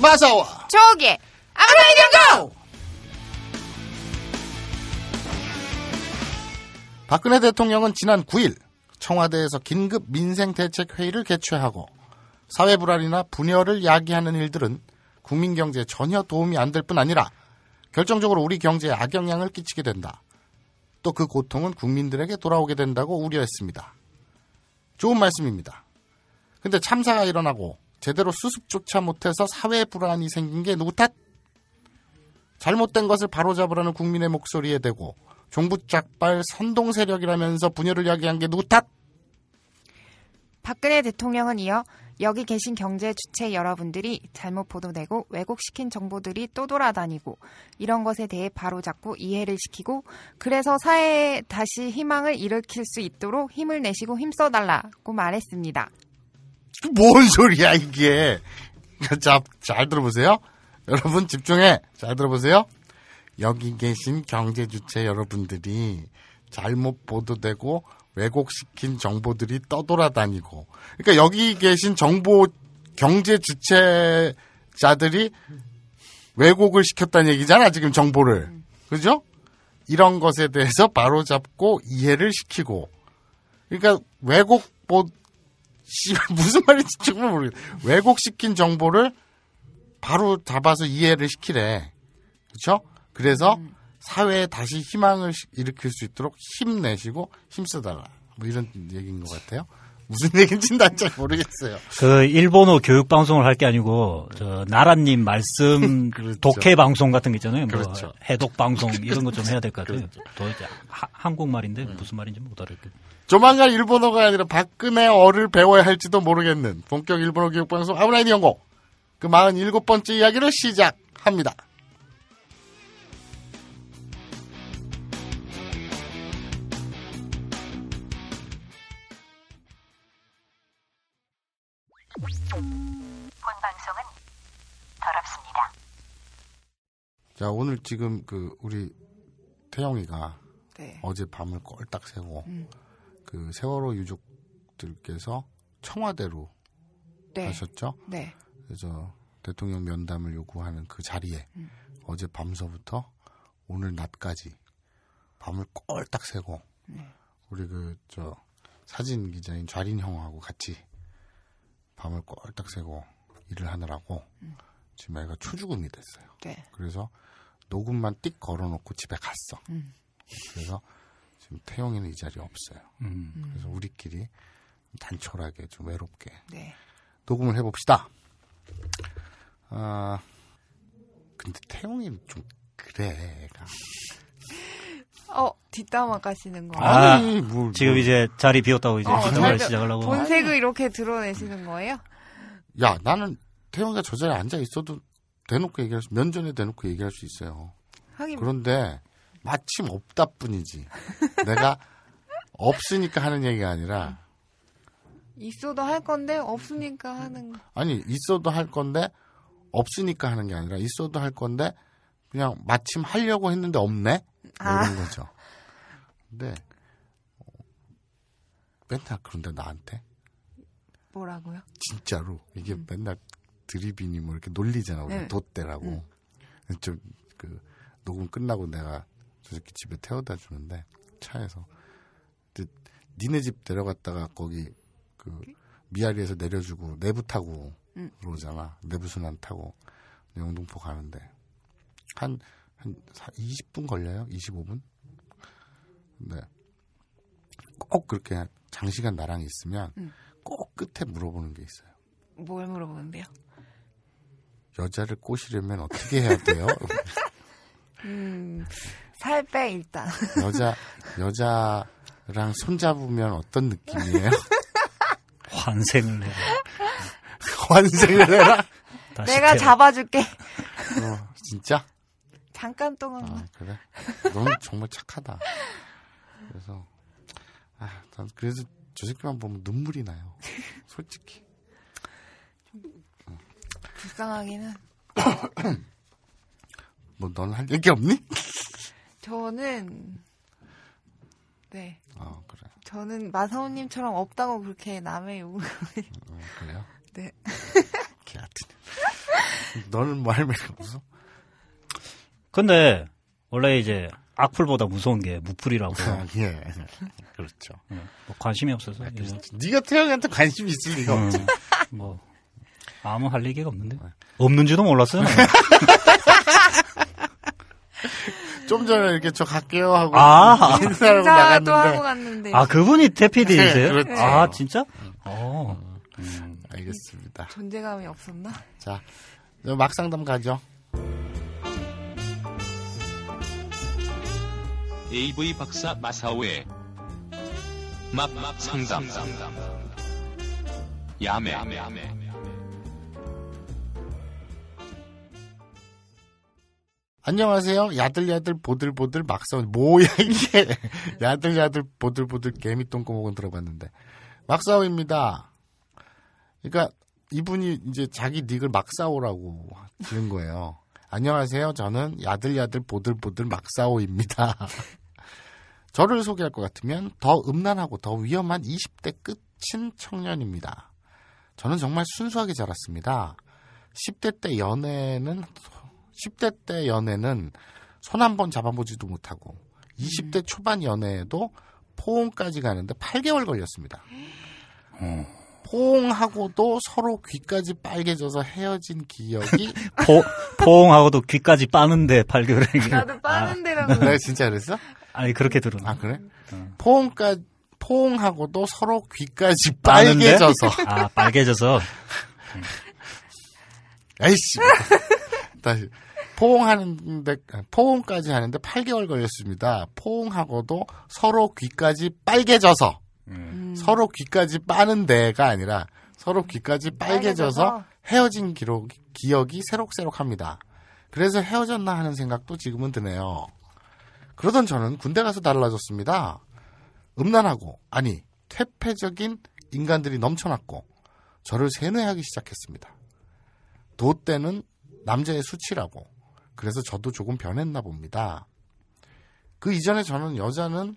마사와 저기 아무나 이고 박근혜 대통령은 지난 9일 청와대에서 긴급 민생대책회의를 개최하고 사회 불안이나 분열을 야기하는 일들은 국민 경제에 전혀 도움이 안 될 뿐 아니라 결정적으로 우리 경제에 악영향을 끼치게 된다. 또 그 고통은 국민들에게 돌아오게 된다고 우려했습니다. 좋은 말씀입니다. 근데 참사가 일어나고 제대로 수습조차 못해서 사회 불안이 생긴 게 누구 탓? 잘못된 것을 바로잡으라는 국민의 목소리에 대고 종부짝발 선동 세력이라면서 분열을 야기한 게 누구 탓? 박근혜 대통령은 이어 여기 계신 경제 주체 여러분들이 잘못 보도되고 왜곡시킨 정보들이 또 돌아다니고 이런 것에 대해 바로잡고 이해를 시키고 그래서 사회에 다시 희망을 일으킬 수 있도록 힘을 내시고 힘써달라고 말했습니다. 뭔 소리야 이게. 자, 잘 들어보세요. 여러분 집중해. 잘 들어보세요. 여기 계신 경제 주체 여러분들이 잘못 보도되고 왜곡시킨 정보들이 떠돌아다니고 그러니까 여기 계신 정보 경제 주체자들이 왜곡을 시켰다는 얘기잖아 지금 정보를 그죠? 이런 것에 대해서 바로잡고 이해를 시키고 그러니까 왜곡 보씨 무슨 말인지 정말 모르겠어. 왜곡시킨 정보를 바로 잡아서 이해를 시키래. 그렇죠? 그래서 음. 사회에 다시 희망을 일으킬 수 있도록 힘내시고 힘써달라. 뭐 이런 얘기인 것 같아요. 무슨 얘기인지 난잘 모르겠어요. 그 일본어 교육 방송을 할 게 아니고 저 나라님 말씀 그렇죠. 독해 방송 같은 게 있잖아요. 뭐 그렇죠. 해독 방송 이런 거 좀 해야 될 것 같아요. 그렇죠. 도대체 하, 한국말인데 무슨 말인지 못 알아듣겠어요. 조만간 일본어가 아니라 박근혜 어를 배워야 할지도 모르겠는 본격 일본어 교육방송 아브라인 연고 그 47번째 이야기를 시작합니다. 니다 자, 오늘 지금 그 우리 태영이가 네. 어제 밤을 꼴딱 새고 음. 그 세월호 유족들께서 청와대로 네. 가셨죠. 네. 그래서 대통령 면담을 요구하는 그 자리에 음. 어제 밤서부터 오늘 낮까지 밤을 꼴딱 새고 네. 우리 그 저 사진 기자인 좌린 형하고 같이 밤을 꼴딱 새고 일을 하느라고 음. 지금 애가 초죽음이 됐어요. 네. 그래서 녹음만 띡 걸어놓고 집에 갔어. 음. 그래서 지금 태용이는이 자리에 없어요. 음. 그래서 우리끼리 단촐하게 좀 외롭게 네. 녹음을 해봅시다. 아 근데 태용이좀 그래. 애가. 어 뒷담화 가시는 거. 아, 아니, 뭘, 지금 이제 자리 비웠다고 이제 어, 뒷담화 시작하려고. 본색을 이렇게 드러내시는 거예요? 야 나는 태용이가저 자리에 앉아 있어도 대놓고 얘기할 수 면전에 대놓고 얘기할 수 있어요. 하긴. 그런데 마침 없다 뿐이지. 내가 없으니까 하는 얘기가 아니라 있어도 할 건데 없으니까 하는 거. 아니 있어도 할 건데 없으니까 하는 게 아니라 있어도 할 건데 그냥 마침 하려고 했는데 없네 뭐 아. 이런 거죠. 근데 맨날 그런데 나한테 뭐라고요? 진짜로 이게 음. 맨날 드리비니뭐 이렇게 놀리잖아 우리 네. 돗대라고 음. 좀그 녹음 끝나고 내가 저 새끼 집에 태워다 주는데 차에서 근 니네 집 내려갔다가 거기 그 미아리에서 내려주고 내부 타고 음. 그러잖아 내부 순환 타고 영등포 가는데 한한 한 20분 걸려요 25분 네꼭 그렇게 장시간 나랑 있으면 음. 꼭 끝에 물어보는 게 있어요 뭘 물어보는데요? 여자를 꼬시려면 어떻게 해야 돼요? 음, 살빼 일단. 여자 여자랑 손 잡으면 어떤 느낌이에요? 환생을 해라. 환생을 해라. 내가 잡아줄게. 어, 진짜? 잠깐 동안 아, 그래? 넌 정말 착하다. 그래서 아, 난 그래서 저 새끼만 보면 눈물이 나요. 솔직히. 불쌍하기는. 뭐 넌 할 얘기 없니? 저는 네. 어, 그래. 저는 마사오님처럼 없다고 그렇게 남의 욕을. 어, 그래요? 네. 개같은. 너는 뭐할 말이 없어? 근데 원래 이제 악플보다 무서운 게 무플이라고. 예. 그렇죠. 예. 뭐 관심이 없어서. 네, 네가 태영이한테 관심이 있을 리가 음, 없지. 뭐 아무 할 얘기가 없는데. 네. 없는지도 몰랐어요. 좀 전에 이렇게 저 갈게요 하고 아, 인사하고 나갔는데. 하고 갔는데. 아 그분이 대피디이세요? 네, 그렇죠. 아 진짜? 어. 음, 알겠습니다. 존재감이 없었나? 자, 막상담 가죠. AV 박사 마사오의 막상담 야매. 야매. 안녕하세요. 야들야들 보들보들 막사운 뭐야 이게 야들야들 보들보들 개미 똥꼬목은 들어봤는데 막사오입니다. 그러니까 이분이 이제 자기 닉을 막사오라고 지은 거예요. 안녕하세요. 저는 야들야들 보들보들 막사오입니다. 저를 소개할 것 같으면 더 음란하고 더 위험한 20대 끝인 청년입니다. 저는 정말 순수하게 자랐습니다. 10대 때 연애는 10대 때 연애는 손 한 번 잡아보지도 못하고 20대 음. 초반 연애에도 포옹까지 가는데 8개월 걸렸습니다. 어. 포옹하고도 서로 귀까지 빨개져서 헤어진 기억이 포, 포옹하고도 귀까지 빠는데 8개월 나도 아. 빠는데라고. 아, 네, 그 진짜 그랬어? 아니 그렇게 들었나? 아 그래? 어. 포옹까 포옹하고도 서로 귀까지 빨개져서 아 빨개져서 에이씨 다시 포옹하는데 포옹까지 하는데 8개월 걸렸습니다. 포옹하고도 서로 귀까지 빨개져서 음. 서로 귀까지 빠는 데가 아니라 서로 귀까지 음. 빨개져서, 헤어진 기록 기억이 새록새록합니다. 그래서 헤어졌나 하는 생각도 지금은 드네요. 그러던 저는 군대 가서 달라졌습니다. 음란하고 아니 퇴폐적인 인간들이 넘쳐났고 저를 세뇌하기 시작했습니다. 도 때는 남자의 수치라고. 그래서 저도 조금 변했나 봅니다. 그 이전에 저는 여자는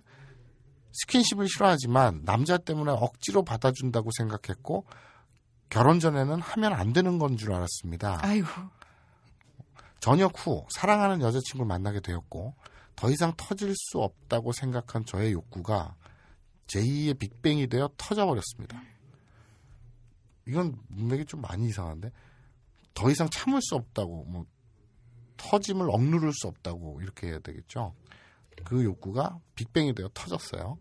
스킨십을 싫어하지만 남자 때문에 억지로 받아준다고 생각했고 결혼 전에는 하면 안 되는 건 줄 알았습니다. 아이고. 저녁 후 사랑하는 여자친구를 만나게 되었고 더 이상 터질 수 없다고 생각한 저의 욕구가 제2의 빅뱅이 되어 터져버렸습니다. 이건 문맥이 좀 많이 이상한데 더 이상 참을 수 없다고 뭐 터짐을 억누를 수 없다고 이렇게 해야 되겠죠. 그 욕구가 빅뱅이 되어 터졌어요.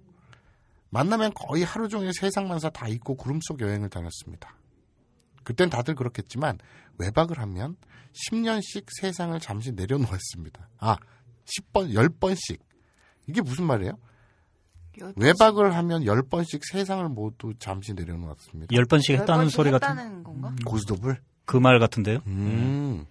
만나면 거의 하루 종일 세상만사 다 잊고 구름 속 여행을 다녔습니다. 그땐 다들 그렇겠지만 외박을 하면 10년씩 세상을 잠시 내려놓았습니다. 아, 10번, 10번씩. 이게 무슨 말이에요? 10번씩. 외박을 하면 10번씩 세상을 모두 잠시 내려놓았습니다. 10번씩 했다는 10번씩 소리 같은. 건가? 고스톱을? 그말 같은데요. 음.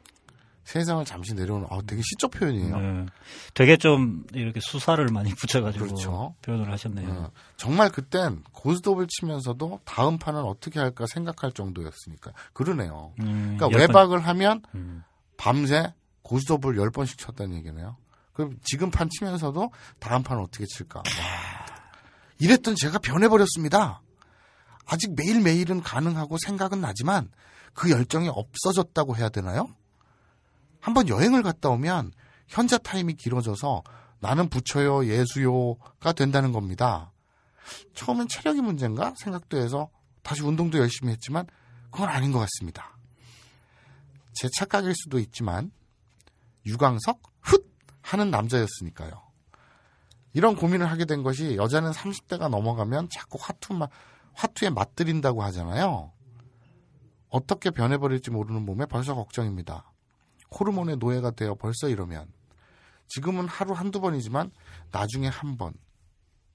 세상을 잠시 내려오는 아 되게 시적 표현이에요. 네. 되게 좀 이렇게 수사를 많이 붙여가지고 그렇죠. 표현을 하셨네요. 네. 정말 그땐 고스톱을 치면서도 다음 판은 어떻게 할까 생각할 정도였으니까 그러네요. 음, 그러니까 외박을 번. 하면 음. 밤새 고스톱을 열 번씩 쳤다는 얘기네요. 그럼 지금 판 치면서도 다음 판 어떻게 칠까? 와. 이랬던 제가 변해버렸습니다. 아직 매일매일은 가능하고 생각은 나지만 그 열정이 없어졌다고 해야 되나요? 한번 여행을 갔다 오면 현자 타임이 길어져서 나는 부처요, 예수요가 된다는 겁니다. 처음엔 체력이 문제인가 생각도 해서 다시 운동도 열심히 했지만 그건 아닌 것 같습니다. 제 착각일 수도 있지만 유광석 훗 하는 남자였으니까요. 이런 고민을 하게 된 것이 여자는 30대가 넘어가면 자꾸 화투만 화투에 맞들인다고 하잖아요. 어떻게 변해버릴지 모르는 몸에 벌써 걱정입니다. 호르몬의 노예가 되어 벌써 이러면 지금은 하루 한두 번이지만 나중에 한 번.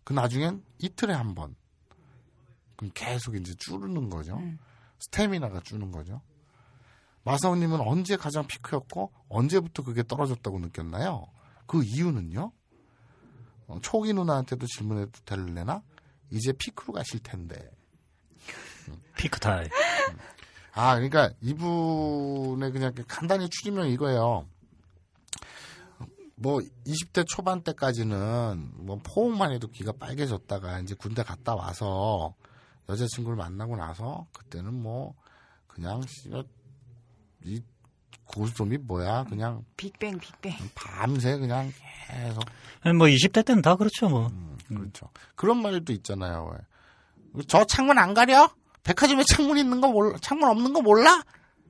그 나중엔 이틀에 한 번. 그럼 계속 이제 줄는 거죠. 음. 스태미나가 줄는 거죠. 마사오님은 언제 가장 피크였고 언제부터 그게 떨어졌다고 느꼈나요? 그 이유는요? 어, 초기 누나한테도 질문해도 될래나? 이제 피크로 가실 텐데. 피크 타임. 아, 그러니까 이분의 그냥 간단히 추리면 이거예요. 뭐 20대 초반 때까지는 뭐 포옹만 해도 귀가 빨개졌다가 이제 군대 갔다 와서 여자친구를 만나고 나서 그때는 뭐 그냥 이 고스톱이 뭐야 그냥 빅뱅 빅뱅 밤새 그냥 계속 뭐 20대 때는 다 그렇죠 뭐 음, 음, 그렇죠 그런 말도 있잖아요 왜. 저 창문 안 가려 백화점에 창문 있는 거 몰라 창문 없는 거 몰라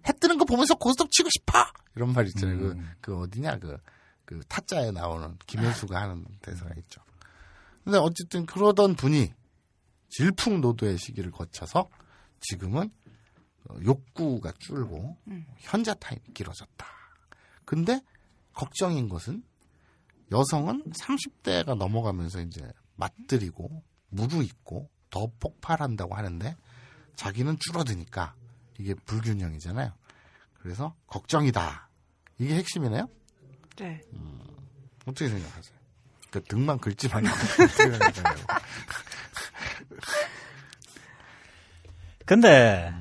해 뜨는 거 보면서 고스톱 치고 싶어 이런 말 있잖아요 그그 음. 그 어디냐 그, 그 타짜에 나오는 김현수가 아. 하는 대사가 있죠 근데 어쨌든 그러던 분이 질풍노도의 시기를 거쳐서 지금은 어, 욕구가 줄고 음. 현자 타임이 길어졌다. 근데 걱정인 것은 여성은 30대가 넘어가면서 이제 맞들이고 무르익고 더 폭발한다고 하는데 자기는 줄어드니까 이게 불균형이잖아요. 그래서 걱정이다. 이게 핵심이네요. 네. 음, 어떻게 생각하세요? 그 등만 긁지만 어떻게 생각하세요? 근데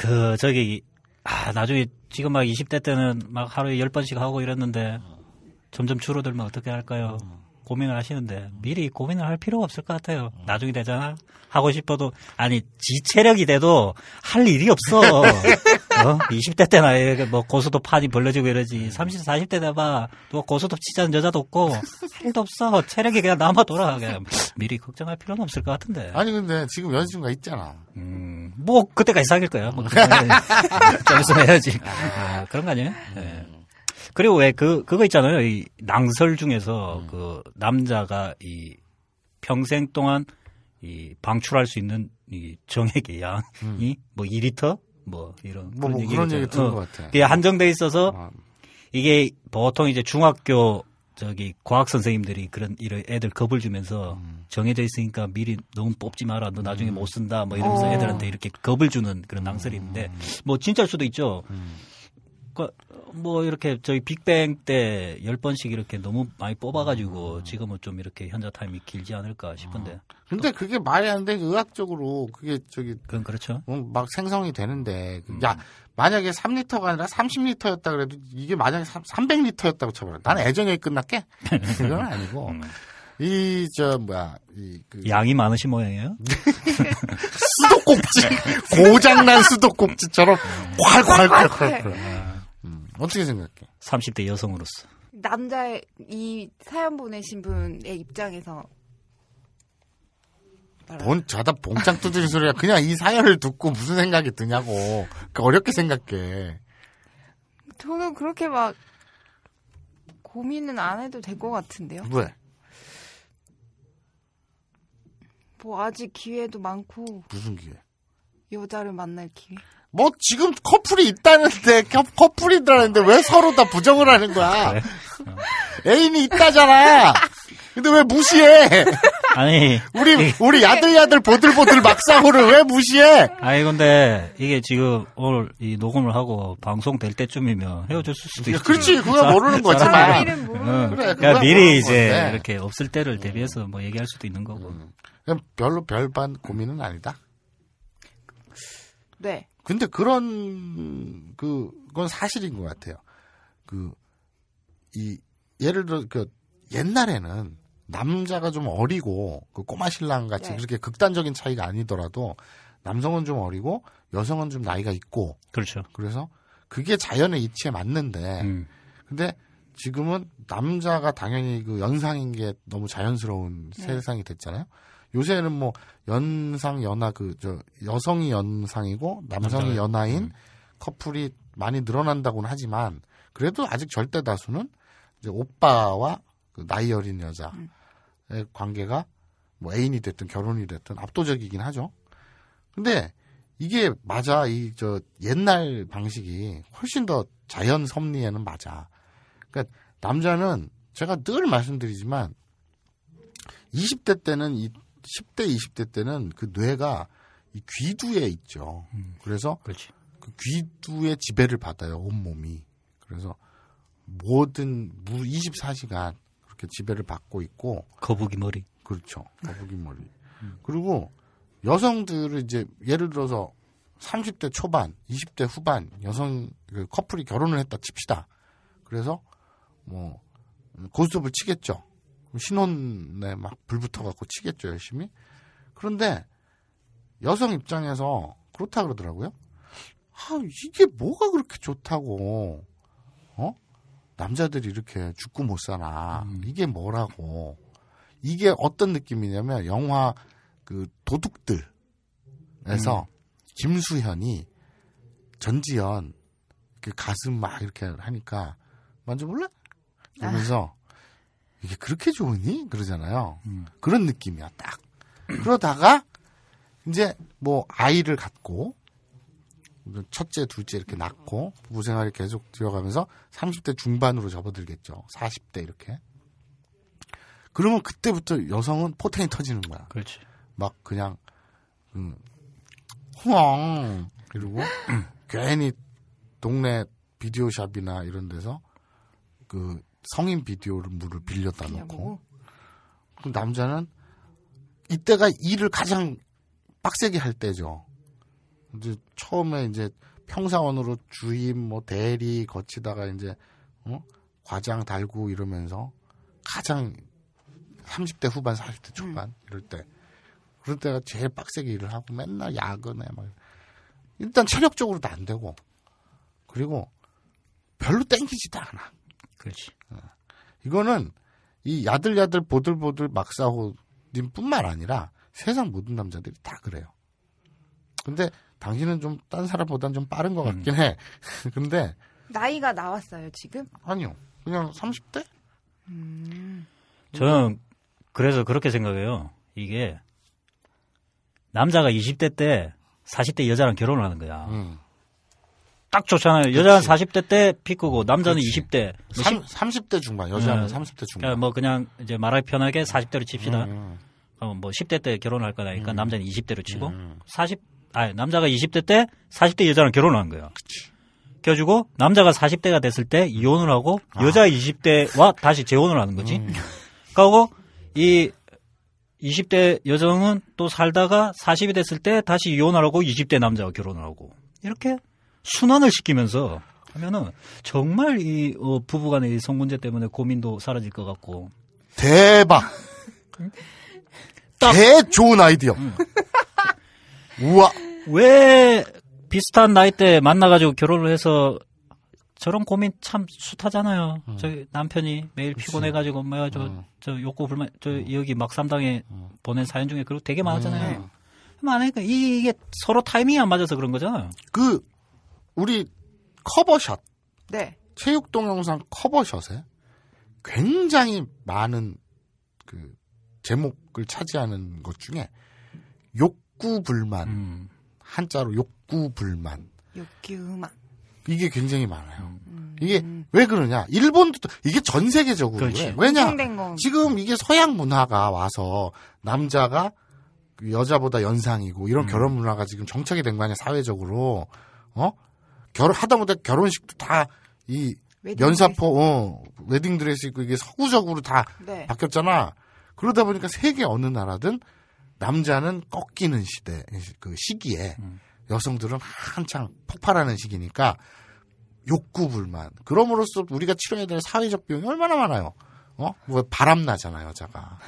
그 저기 아 나중에 지금 막 20대 때는 막 하루에 10번씩 하고 이랬는데 어. 점점 줄어들면 어떻게 할까요? 어. 고민을 하시는데 음. 미리 고민을 할 필요가 없을 것 같아요. 음. 나중에 되잖아. 하고 싶어도 아니 지 체력이 돼도 할 일이 없어. 어? 20대 때나 뭐고소도 판이 벌려지고 이러지. 30, 음. 40대 돼봐. 또고소도 치자는 여자도 없고 할 일도 없어. 체력이 그냥 남아 돌아. 그냥 미리 걱정할 필요는 없을 것 같은데. 아니 근데 지금 여자친구가 있잖아. 음, 뭐 그때까지 사귈 거예요. 뭐. 네. 좀 있으면 해야지. 아. 아, 그런 거 아니에요? 네. 그리고 왜 그 그거 있잖아요. 이 낭설 중에서 음. 그 남자가 이 평생 동안 이 방출할 수 있는 이 정액의 양이 음. 뭐 2리터 뭐 이런 뭐, 그런, 뭐 그런 얘기 들은 어, 것 같아. 그게 한정돼 있어서 아. 이게 보통 이제 중학교 저기 과학 선생님들이 그런 이런 애들 겁을 주면서 음. 정해져 있으니까 미리 너무 뽑지 마라 너 나중에 음. 못 쓴다 뭐 이러면서 어. 애들한테 이렇게 겁을 주는 그런 낭설인 있는데 음. 뭐 진짜일 수도 있죠. 음. 뭐 이렇게 저희 빅뱅 때 열번씩 이렇게 너무 많이 뽑아가지고 음. 지금은 좀 이렇게 현자 타임이 길지 않을까 아. 싶은데. 음. 근데 그게 말이 안 돼. 그 의학적으로 그게 저기. 그건 그렇죠. 어, 막 생성이 되는데. 그 음. 야, 만약에 3리터가 아니라 30리터였다 그래도 이게 만약에 300리터였다고 쳐버려. 나는 애정에 끝났게? 그건 아니고. 음. 이, 저, 뭐야, 이, 그... 양이 많으신 모양이에요? 수도꼭지! 고장난 수도꼭지처럼 음. 콸콸콸콸. 네. 어떻게 생각해? 30대 여성으로서. 남자의 이 사연 보내신 분의 입장에서 본 자다 봉창 두드리 소리야. 그냥 이 사연을 듣고 무슨 생각이 드냐고. 그러니까 어렵게 생각해. 저는 그렇게 막 고민은 안 해도 될 것 같은데요. 왜? 뭐 아직 기회도 많고. 무슨 기회? 여자를 만날 기회. 뭐 지금 커플이 있다는데 커플이라는데 왜 서로 다 부정을 하는 거야? 애인이 있다잖아. 근데 왜 무시해? 아니 우리 우리 야들야들 보들보들 막상고를왜 무시해? 아니 근데 이게 지금 오늘 이 녹음을 하고 방송 될 때쯤이면 헤어졌을 수도 있어. 그렇지 그거 모르는 거지. 사람 이 뭐. 그래, 그러니까 미리 이제 건데. 이렇게 없을 때를 대비해서 뭐 얘기할 수도 있는 거고. 음. 별로 별반 고민은 아니다. 네. 근데 그런 그건 사실인 것 같아요. 그 이 예를 들어 그 옛날에는 남자가 좀 어리고 그 꼬마 신랑 같이 네. 그렇게 극단적인 차이가 아니더라도 남성은 좀 어리고 여성은 좀 나이가 있고 그렇죠. 그래서 그게 자연의 이치에 맞는데 음. 근데 지금은 남자가 당연히 그 연상인 게 너무 자연스러운 네. 세상이 됐잖아요. 요새는 뭐 연상 연하 그 저 여성이 연상이고 남성이 연하인 음. 커플이 많이 늘어난다고는 하지만 그래도 아직 절대 다수는 이제 오빠와 그 나이 어린 여자의 음. 관계가 뭐 애인이 됐든 결혼이 됐든 압도적이긴 하죠. 근데 이게 맞아 이 저 옛날 방식이 훨씬 더 자연 섭리에는 맞아. 그러니까 남자는 제가 늘 말씀드리지만 20대 때는 이 10대, 20대 때는 그 뇌가 이 귀두에 있죠. 음. 그래서 그렇지. 그 귀두의 지배를 받아요. 온몸이. 그래서 모든 무 24시간 그렇게 지배를 받고 있고 거북이 머리. 그렇죠. 거북이 머리. 음. 그리고 여성들은 이제 예를 들어서 30대 초반, 20대 후반 여성 그 커플이 결혼을 했다 칩시다. 그래서 뭐 고스톱을 치겠죠. 신혼에 막 불붙어갖고 치겠죠 열심히. 그런데 여성 입장에서 그렇다 그러더라고요. 아 이게 뭐가 그렇게 좋다고 어 남자들이 이렇게 죽고 못 살아 음. 이게 뭐라고 이게 어떤 느낌이냐면 영화 그 도둑들에서 음. 김수현이 전지현 그 가슴 막 이렇게 하니까 만져볼래? 이러면서 이게 그렇게 좋으니? 그러잖아요. 음. 그런 느낌이야, 딱. 그러다가 이제 뭐 아이를 갖고 첫째, 둘째 이렇게 낳고 부부생활이 계속 들어가면서 30대 중반으로 접어들겠죠. 40대 이렇게. 그러면 그때부터 여성은 포텐이 터지는 거야. 그렇지. 막 그냥 음, 홍 그리고 괜히 동네 비디오샵이나 이런 데서 그 성인 비디오를 물을 빌려다 놓고 그 남자는 이때가 일을 가장 빡세게 할 때죠. 이제 처음에 이제 평사원으로 주임 뭐 대리 거치다가 이제 어? 과장 달고 이러면서 가장 30대 후반 40대 초반 음. 이럴 때 그럴 때가 제일 빡세게 일을 하고 맨날 야근해 막 일단 체력적으로도 안 되고 그리고 별로 땡기지도 않아. 그렇지. 어. 이거는 이 야들야들 보들보들 막사호님뿐만 아니라 세상 모든 남자들이 다 그래요. 근데 당신은 좀 딴 사람보다는 좀 빠른 것 음. 같긴 해. 근데 나이가 나왔어요 지금? 아니요, 그냥 30대? 음... 저는 그래서 그렇게 생각해요. 이게 남자가 20대 때 40대 여자랑 결혼을 하는 거야. 음. 딱 좋잖아요. 여자는 그치. 40대 때 피크고 남자는 그치. 20대. 30, 30대 중반, 여자는 네. 30대 중반. 그러니까 뭐 그냥 이제 말하기 편하게 40대로 칩시다. 음, 음. 그럼 뭐 10대 때 결혼할 거다니까 음. 남자는 20대로 치고 음. 40, 음. 아 남자가 20대 때 40대 여자랑 결혼한 을 거예요. 그 껴주고 남자가 40대가 됐을 때 이혼을 하고 아. 여자 20대와 다시 재혼을 하는 거지. 음. 그러고 이 20대 여성은 또 살다가 40이 됐을 때 다시 이혼하라고 20대 남자와 결혼을 하고 이렇게 순환을 시키면서 하면은 정말 이 어, 부부간의 이 성문제 때문에 고민도 사라질 것 같고 대박 딱. 대 좋은 아이디어 응. 우와 왜 비슷한 나이 때 만나가지고 결혼을 해서 저런 고민 참 숱하잖아요. 어. 저 남편이 매일 그치. 피곤해가지고 뭐야 저, 어. 저 욕구 불만 저 여기 막삼당에 보낸 사연 중에 그리고 되게 많았잖아요. 만약에 니 이게 서로 타이밍이 안 맞아서 그런 거잖아요. 그 우리 커버샷. 네. 체육 동영상 커버샷에 굉장히 많은 그 제목을 차지하는 것 중에 욕구 불만 음. 한자로 욕구 불만 욕구만 이게 굉장히 많아요. 음. 이게 왜 그러냐? 일본도 이게 전 세계적으로 그래. 왜냐? 지금 이게 서양 문화가 와서 남자가 여자보다 연상이고 이런 음. 결혼 문화가 지금 정착이 된 거 아니야 사회적으로 어 결혼 하다못해 결혼식도 다 이 연사포 어, 웨딩 드레스 입고 이게 서구적으로 다 네. 바뀌었잖아. 그러다 보니까 세계 어느 나라든 남자는 꺾이는 시대 그 시기에 음. 여성들은 한창 폭발하는 시기니까 욕구 불만 그럼으로써 우리가 치러야 될 사회적 비용이 얼마나 많아요. 어? 뭐 바람 나잖아요, 여자가.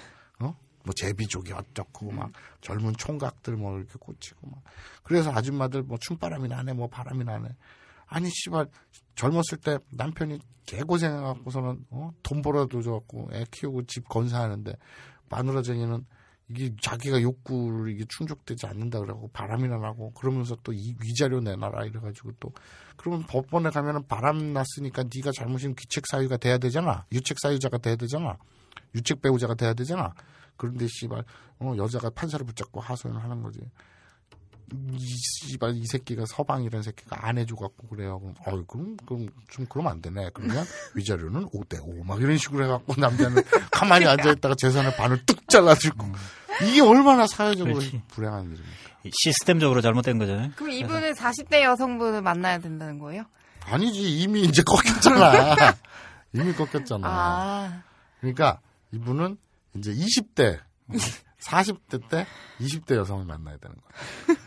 뭐 제비족이 어떻고막 젊은 총각들 뭐 이렇게 꽂히고 막 그래서 아줌마들 뭐 춤바람이 나네 뭐 바람이 나네 아니 씨발 젊었을 때 남편이 개고생해갖고서는 어? 돈 벌어도 좋았고애 키우고 집 건사하는데 마누라쟁이는 이게 자기가 욕구를 이게 충족되지 않는다 그러고 바람이나 나고 그러면서 또 이 위자료 내놔라 이래가지고 또 그러면 법원에 가면은 바람 났으니까 네가 잘못이면 귀책 사유가 돼야 되잖아 유책 사유자가 돼야 되잖아 유책 배우자가 돼야 되잖아 그런데 씨발 어, 여자가 판사를 붙잡고 하소연을 하는 거지. 이 씨발 이 새끼가 서방 이런 새끼가 안 해줘갖고 그래요. 그럼 어이 그럼 그럼 좀 그러면 안 되네. 그러면 위자료는 5대 5막 이런 식으로 해갖고 남자는 가만히 앉아있다가 재산을 반을 뚝 잘라주고 음. 이게 얼마나 사회적으로 그렇지. 불행한 일입니까? 시스템적으로 잘못된 거잖아요. 그럼 이분은 40대 여성분을 만나야 된다는 거예요? 아니지 이미 이제 꺾였잖아. 이미 꺾였잖아. 아. 그러니까 이분은 이제 20대, 40대 때 20대 여성을 만나야 되는 거예요.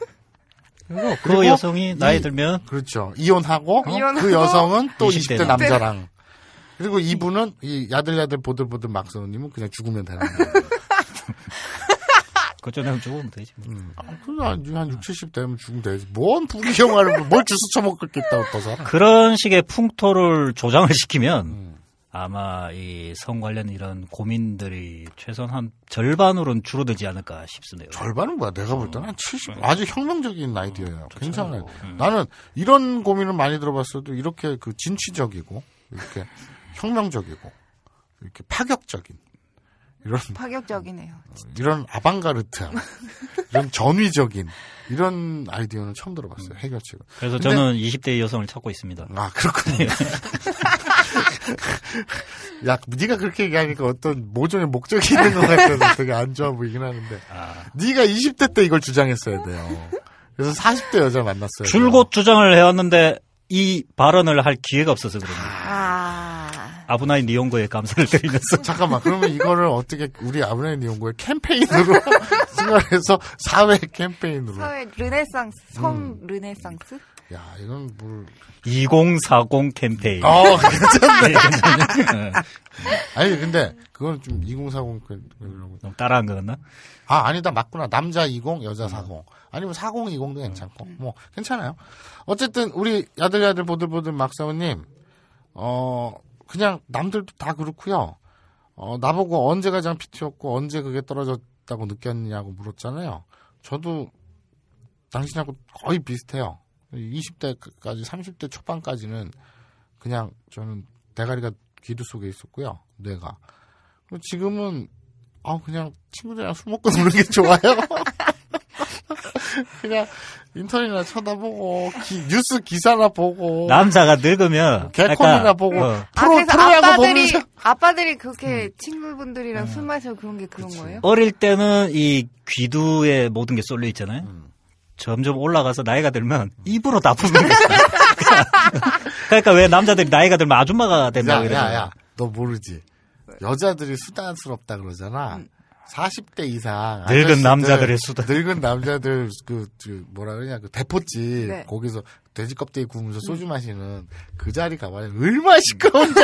그리고 그 여성이 나이 들면 그렇죠 이혼하고, 어? 그 이혼하고 그 여성은 또 20대, 20대 남자랑 그리고 이분은 이 야들야들 보들보들 막사우님은 그냥 죽으면 되는 거예요. 그전에 죽으면 되지. 뭐. 음. 아, 그래, 한, 한 6, 70 되면 죽으면 되지. 뭔 부귀영화를, 뭘 주스 처먹겠다고 떠서. 그런 식의 풍토를 조장을 시키면, 음. 아마 이 성 관련 이런 고민들이 최소한 한 절반으로는 줄어들지 않을까 싶습니다. 절반은 뭐야? 내가 볼 때는 한 70, 음. 아주 혁명적인 아이디어야. 음, 그렇죠. 괜찮아요. 음. 나는 이런 고민을 많이 들어봤어도 이렇게 그 진취적이고 이렇게 혁명적이고 이렇게 파격적인 이런 파격적이네요. 어, 진짜. 이런 아방가르트 이런 전위적인 이런 아이디어는 처음 들어봤어요. 음. 해결책은. 그래서 근데, 저는 20대 여성을 찾고 있습니다. 아 그렇군요. 야, 네가 그렇게 얘기하니까 어떤 모종의 목적이 있는 것 같아서 되게 안 좋아 보이긴 하는데. 아. 네가 20대 때 이걸 주장했어야 돼요. 그래서 40대 여자 만났어요. 줄곧 주장을 해왔는데 이 발언을 할 기회가 없어서 그런니다 아... 아브나이 니온고에 감사를 드리면서. 잠깐만, 그러면 이거를 어떻게 우리 아브나이 니온고의 캠페인으로 생각해서 사회 캠페인으로. 사회 르네상스, 섬 음. 르네상스? 야, 이건 뭘. 2040 캠페인. 어, 괜찮네. 네, 네. 아니, 근데, 그건 좀 2040캠페인 그, 따라한 거였나? 아, 아니다, 맞구나. 남자 20, 여자 40. 아니면 4020도 괜찮고. 음. 뭐, 괜찮아요. 어쨌든, 우리 야들야들 보들보들 막사원님, 어, 그냥 남들도 다 그렇고요. 어, 나보고 언제 가장 PT였고, 언제 그게 떨어졌다고 느꼈냐고 물었잖아요. 저도 당신하고 거의 비슷해요. 20대까지 30대 초반까지는 그냥 저는 대가리가 기도 속에 있었고요. 뇌가. 지금은 아 그냥 친구들이랑 술 먹고 노는 게 좋아요. 그냥 인터넷이나 쳐다보고 기, 뉴스 기사나 보고 남자가 늙으면 개콘이나 보고 어. 프로 아, 프로야구 뭐 아빠들이 보면서. 아빠들이 그렇게 음. 친구분들이랑 음. 술 마셔 그런 게 그런 그치. 거예요? 어릴 때는 이 귀두에 모든 게 쏠려 있잖아요. 음. 점점 올라가서 나이가 들면 입으로 다 부르는 거야. 그러니까 왜 남자들이 나이가 들면 아줌마가 된다 그래. 야, 야, 너 모르지. 여자들이 수단스럽다 그러잖아. 40대 이상 늙은 남자들의 수단 늙은 남자들 그, 그 뭐라 그러냐 그 대포집 네. 거기서 돼지 껍데기 구우면서 소주 마시는 그 자리가 말야 얼마나 시끄러운지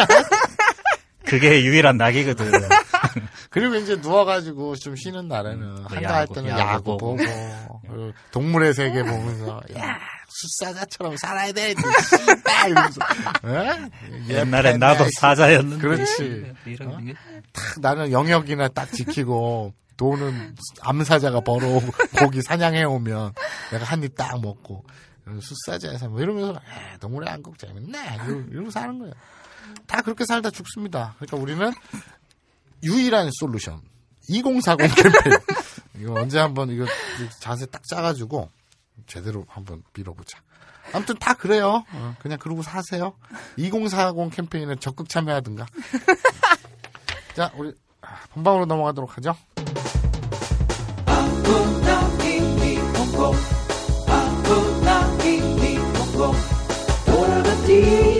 그게 유일한 낙이거든. 그리고 이제 누워가지고 좀 쉬는 날에는 음, 한다 할 때는 야구, 야구 보고, 예. 그 동물의 세계 보면서 예. 야 숫사자처럼 살아야 돼. 씨발 이러면서 예? 옛날에 나도 사자였는데. 그렇지. 이런 어? 딱 나는 영역이나 딱 지키고 돈은 암사자가 벌어오고 고기 사냥해 오면 내가 한 입 딱 먹고 숫사자에서 어, 뭐 이러면서 동물의 왕국 재밌네 이러면서 하는 거예요 다 그렇게 살다 죽습니다. 그러니까 우리는 유일한 솔루션 2040 캠페인 이거 언제 한번 이거 자세 딱 짜가지고 제대로 한번 밀어보자. 아무튼 다 그래요. 어, 그냥 그러고 사세요. 2040 캠페인에 적극 참여하든가. 자, 우리 본방으로 넘어가도록 하죠. 돌아갔지.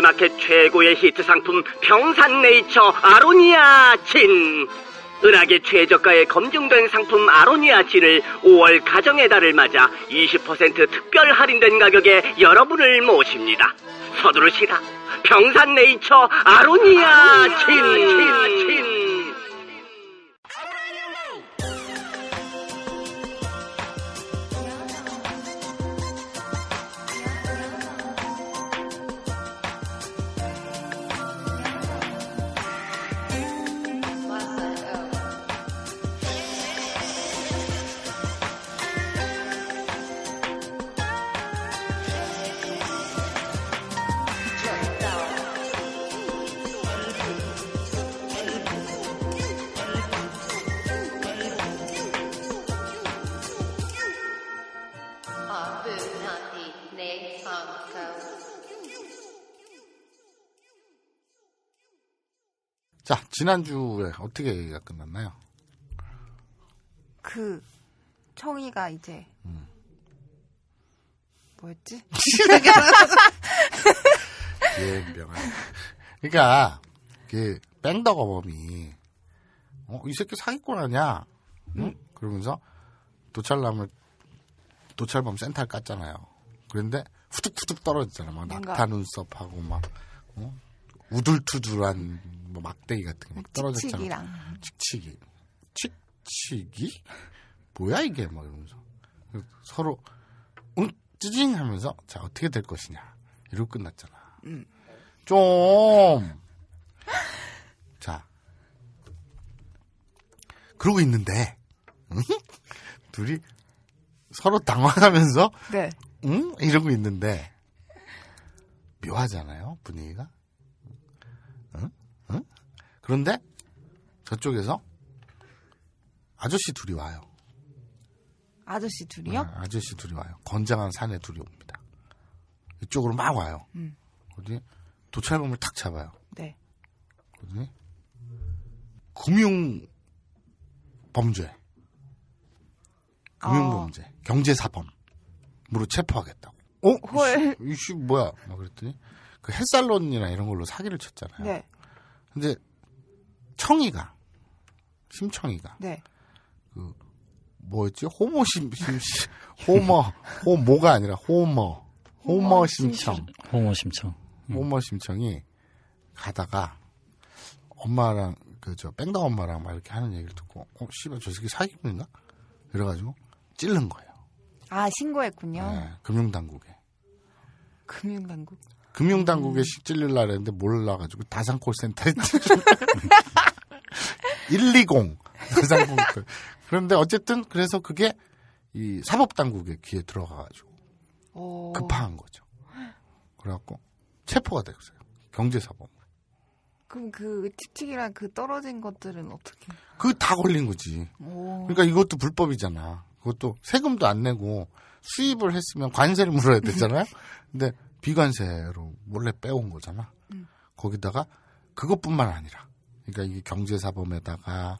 딴지마켓 최고의 히트 상품 평산네이처 아로니아 진 은하계 최저가의 검증된 상품 아로니아 진을 5월 가정의 달을 맞아 20% 특별 할인된 가격에 여러분을 모십니다. 서두르시다. 평산네이처 아로니아, 아로니아 진. 진, 진. 지난주에 어떻게 얘기가 끝났나요? 그 청이가 이제 음. 뭐였지? 예, 명한. 그러니까 그 뺑덕어범이 어, 이 새끼 사기꾼 아니야? 응? 음? 그러면서 도찰남을 도찰범 센터를 깠잖아요. 그런데 후뚝후뚝 떨어졌잖아. 막 낙타 눈썹하고 막 어? 우둘투둘한 뭐 막대기 같은 게 막 떨어졌잖아. 칙칙이랑. 칙칙이. 칙칙이? 뭐야 이게 막 이러면서 서로 응 찌징 하면서 자 어떻게 될 것이냐 이러고 끝났잖아. 음. 좀. 자. 그러고 있는데 둘이 서로 당황하면서 네. 응 이러고 있는데 묘하잖아요 분위기가 그런데 저쪽에서 아저씨 둘이 와요. 아저씨 둘이요? 아, 아저씨 둘이 와요. 건장한 산에 둘이 옵니다. 이쪽으로 막 와요. 음. 어디 도찰범을 탁 잡아요. 네. 어디 금융 범죄, 금융 범죄, 어. 경제 사범으로 체포하겠다고. 어? 이씨 뭐야? 막 그랬더니 그 햇살론이나 이런 걸로 사기를 쳤잖아요. 네. 근데 청이가 심청이가 네. 그 뭐였지 호모 심, 심호모 호모가 아니라 호모호모 심청 호모 심청 호모 음. 심청이 가다가 엄마랑 그저 뺑다 엄마랑 막 이렇게 하는 얘기를 듣고 어 씨발 저 새끼 사기꾼인가 그래가지고 찔른 거예요. 아 신고했군요. 네, 금융당국에. 금융당국. 금융당국에 식찔릴날그는데 몰라가지고 다산콜센터에 120 다산콜 그런데 어쨌든 그래서 그게 이 사법당국의 귀에 들어가가지고 오. 어. 급파한 거죠. 그래갖고 체포가 됐어요. 경제사범. 그럼 그 칙칙이랑 그 떨어진 것들은 어떻게? 그 다 걸린 거지. 오. 그러니까 이것도 불법이잖아. 그것도 세금도 안 내고 수입을 했으면 관세를 물어야 되잖아요. 근데 비관세로 몰래 빼온 거잖아. 음. 거기다가 그것뿐만 아니라 그러니까 이게 경제사범에다가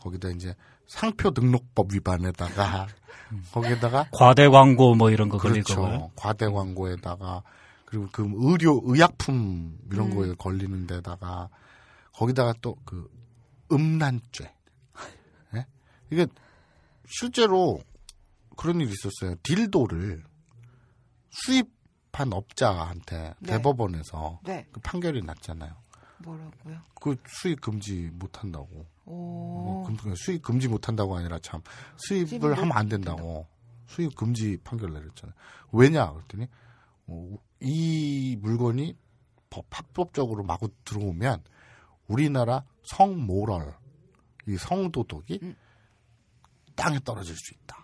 거기다 이제 상표 등록법 위반에다가 음. 거기에다가 과대 광고 뭐 이런 거 그렇죠. 걸리고 과대 광고에다가 그리고 그 의료 의약품 이런 음. 거에 걸리는 데다가 거기다가 또 그 음란죄 네? 이게 실제로 그런 일이 있었어요 딜도를 수입 판 업자한테 네. 대법원에서 네. 그 판결이 났잖아요. 뭐라고요? 그 수입 금지 못 한다고. 오. 뭐, 수입 금지 그러니까 못 한다고 아니라 참 수입을 하면 안 된다고 수입 금지 판결 내렸잖아요. 왜냐 그랬더니 어, 이 물건이 법, 합법적으로 마구 들어오면 우리나라 성모럴 이 성도덕이 음. 땅에 떨어질 수 있다.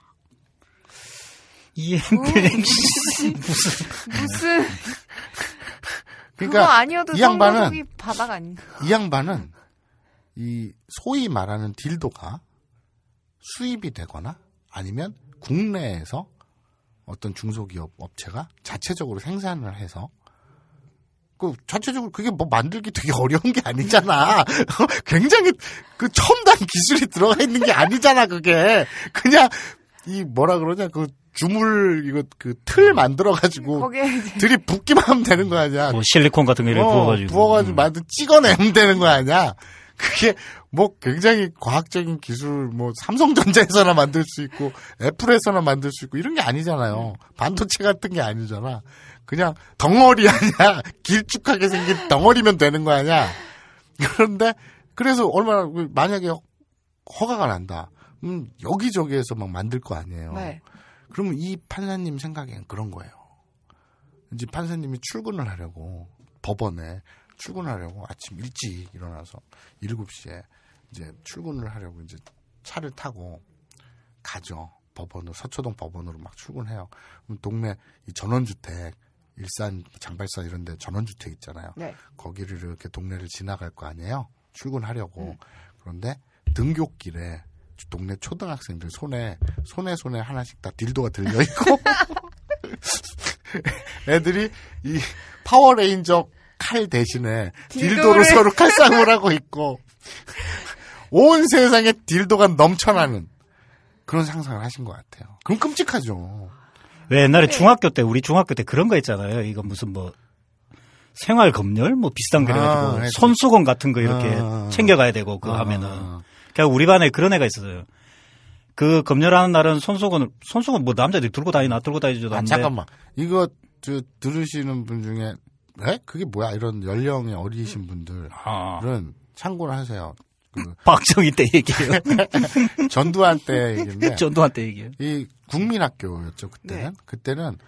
ENFJ 음, 음, 음. 무슨 무슨 그러니까 그거 아니어도 이 양반은 바닥 아닌가? 이 양반은 이 소위 말하는 딜도가 수입이 되거나 아니면 국내에서 어떤 중소기업 업체가 자체적으로 생산을 해서 그 자체적으로 그게 뭐 만들기 되게 어려운 게 아니잖아. 굉장히 그 첨단 기술이 들어가 있는 게 아니잖아. 그게 그냥 이 뭐라 그러냐 그 주물 이거 그 틀 만들어 가지고 들이 붓기만 하면 되는 거 아니야? 뭐 실리콘 같은 거를 어, 부어가지고 부어가지고 음. 만든 찍어내면 되는 거 아니야? 그게 뭐 굉장히 과학적인 기술 뭐 삼성전자에서나 만들 수 있고 애플에서나 만들 수 있고 이런 게 아니잖아요. 음. 반도체 같은 게 아니잖아. 그냥 덩어리 아니야. 길쭉하게 생긴 덩어리면 되는 거 아니야. 그런데 그래서 얼마나 만약에 허가가 난다. 음, 여기저기에서 막 만들 거 아니에요. 네. 그러면 이 판사님 생각엔 그런 거예요. 이제 판사님이 출근을 하려고 법원에 출근하려고 아침 일찍 일어나서 7시에 이제 출근을 하려고 이제 차를 타고 가죠. 법원으로 서초동 법원으로 막 출근해요. 그럼 동네 이 전원주택 일산 장발산 이런 데 전원주택 있잖아요. 네. 거기를 이렇게 동네를 지나갈 거 아니에요. 출근하려고. 음. 그런데 등굣길에 동네 초등학생들 손에 손에 손에 하나씩 다 딜도가 들려 있고 애들이 이 파워레인저 칼 대신에 딜도를... 서로 칼싸움을 하고 있고 온 세상에 딜도가 넘쳐나는 그런 상상을 하신 것 같아요. 그럼 끔찍하죠. 왜 옛날에 중학교 때 우리 중학교 때 그런 거 있잖아요. 이거 무슨 뭐 생활 검열 뭐비슷한거래가지고 아, 네, 네. 손수건 같은 거 이렇게 아, 아, 아. 챙겨가야 되고 그거 아, 아, 하면은 그냥 우리 반에 그런 애가 있었어요. 그 검열하는 날은 손수건 손수건 뭐 남자들이 들고 다니나 들고 다니지도 아, 않는데. 아, 잠깐만 이거 저, 들으시는 분 중에 에? 그게 뭐야 이런 연령이 어리신 분들은 아. 참고를 하세요. 그 박정희 때 얘기예요. 전두환 때 얘기인데. 전두환 때 얘기예요. 이 국민학교였죠 그때는. 네. 그때는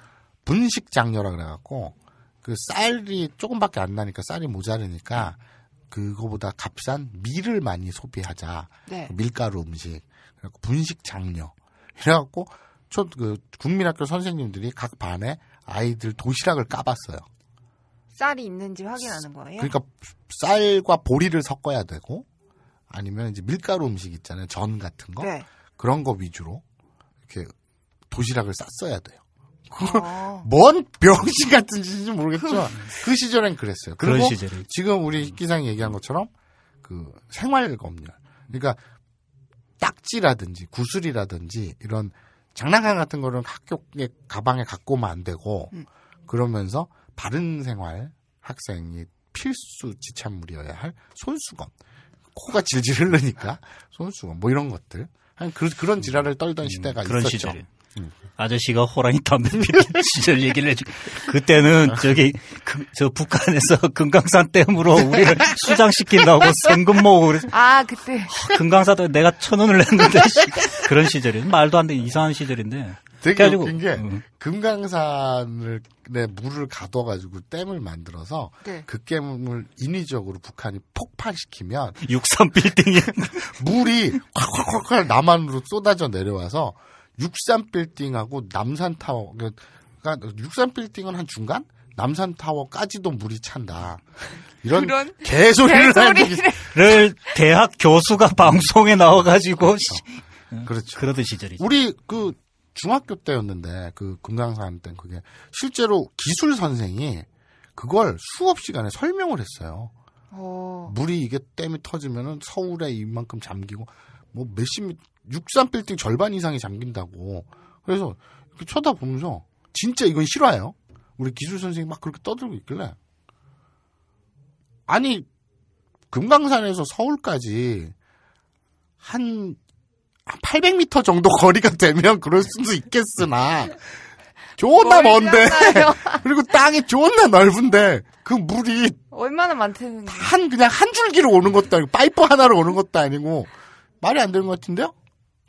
분식 장려라 그래갖고 그 쌀이 조금밖에 안 나니까 쌀이 모자르니까 그거보다 값싼 밀을 많이 소비하자. 네. 그 밀가루 음식, 그래고 분식 장려. 그래갖고 초, 그 국민학교 선생님들이 각 반에 아이들 도시락을 까봤어요. 쌀이 있는지 확인하는 거예요? 그러니까 쌀과 보리를 섞어야 되고 아니면 이제 밀가루 음식 있잖아요. 전 같은 거. 네. 그런 거 위주로 이렇게 도시락을 쌌어야 돼요. 어. 뭔 병신 같은 짓인지 모르겠죠. 그, 그 시절엔 그랬어요. 그리시절 지금 우리 희기상 음. 얘기한 것처럼 그 생활 검열. 그러니까 딱지라든지 구슬이라든지 이런 장난감 같은 거는 학교에 가방에 갖고 오면 안 되고 음. 그러면서 바른 생활 학생이 필수 지참물이어야 할 손수건 코가 질질 흐르니까 손수건 뭐 이런 것들 한 그, 그런 지랄을 떨던 음, 시대가 음, 있었죠. 시절이. 아저씨가 호랑이 담배 피는 시절 얘기를 해주고 그때는 저기 그, 저 북한에서 금강산 댐으로 우리를 수장시킨다고 성금 모으고 그래서 아 그때 금강산 도 내가 천 원을 냈는데 그런 시절이 말도 안 되는 이상한 시절인데 되게 그래가지고, 게 음. 금강산을 내 물을 가둬가지고 댐을 만들어서 네. 그 댐을 인위적으로 북한이 폭발시키면 63 빌딩이 물이 콸콸콸콸 남한으로 쏟아져 내려와서 육산 빌딩하고 남산 타워 그러니까 육산 빌딩은 한 중간 남산 타워까지도 물이 찬다. 이런 그런 개소리를, 개소 대학 교수가 방송에 나와가지고 그렇죠. 그렇죠. 그러던 시절이죠. 우리 그 중학교 때였는데 그 금강산 때 그게 실제로 기술 선생이 그걸 수업 시간에 설명을 했어요. 오. 어. 물이 이게 댐이 터지면은 서울에 이만큼 잠기고 뭐 몇십 미, 63빌딩 절반 이상이 잠긴다고. 그래서 이렇게 쳐다보면서 진짜 이건 싫어예요 우리 기술 선생님 막 그렇게 떠들고 있길래. 아니 금강산에서 서울까지 한 800m 정도 거리가 되면 그럴 수도 있겠으나 존나 먼데 그리고 땅이 존나 넓은데 그 물이 얼마나 많다는 한 그냥 한 줄기로 오는 것도 아니고 파이프 하나로 오는 것도 아니고 말이 안 되는 것 같은데요?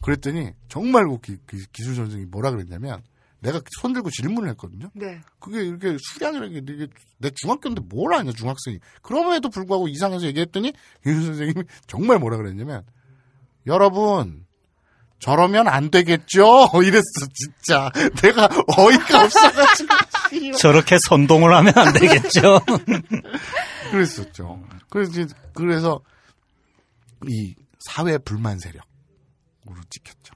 그랬더니 정말 웃기 그 그 기술 선생이 뭐라 그랬냐면 내가 손 들고 질문을 했거든요. 네. 그게 이렇게 수량이라는 게 이게 내 중학교인데 뭘 아냐 중학생이. 그럼에도 불구하고 이상해서 얘기했더니 기술 선생님이 정말 뭐라 그랬냐면 여러분 저러면 안 되겠죠? 이랬어, 진짜. 내가 어이가 없어가지고. 저렇게 선동을 하면 안 되겠죠? 그랬었죠. 그래서, 그래서, 이, 사회 불만 세력으로 찍혔죠.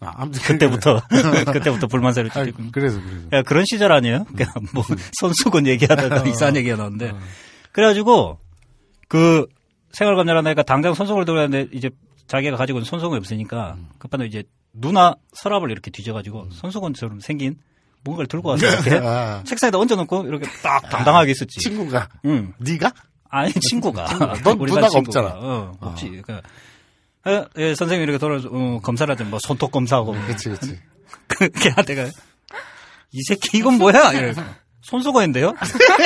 아, 아무튼 그때부터 그때부터 불만 세력 찍혔 그래서 그래서 야, 그런 시절 아니에요? 음. 그냥뭐 손수건 얘기하다가 어. 이상한 얘기가 나왔는데 어. 그래가지고 그 생활감자라는 애가 당장 손수건을 들어는데 이제 자기가 가지고 있는 손수건이 없으니까 음. 급한데 이제 누나 서랍을 이렇게 뒤져가지고 음. 손수건처럼 생긴 뭔가를 들고 와서 이렇게 아. 책상에다 얹어놓고 이렇게 딱 아, 당당하게 있었지. 친구가. 응. 네가? 아니 친구가. 친구가. 넌 누나가 친구가. 없잖아. 어, 없지. 어. 그러니까 어? 예, 예 선생님 이렇게 돌아 어, 검사를 하든 뭐 손톱 검사하고. 그렇지, 그렇지. 그게 내가 이 새끼 이건 뭐야? 이래서 손수건인데요?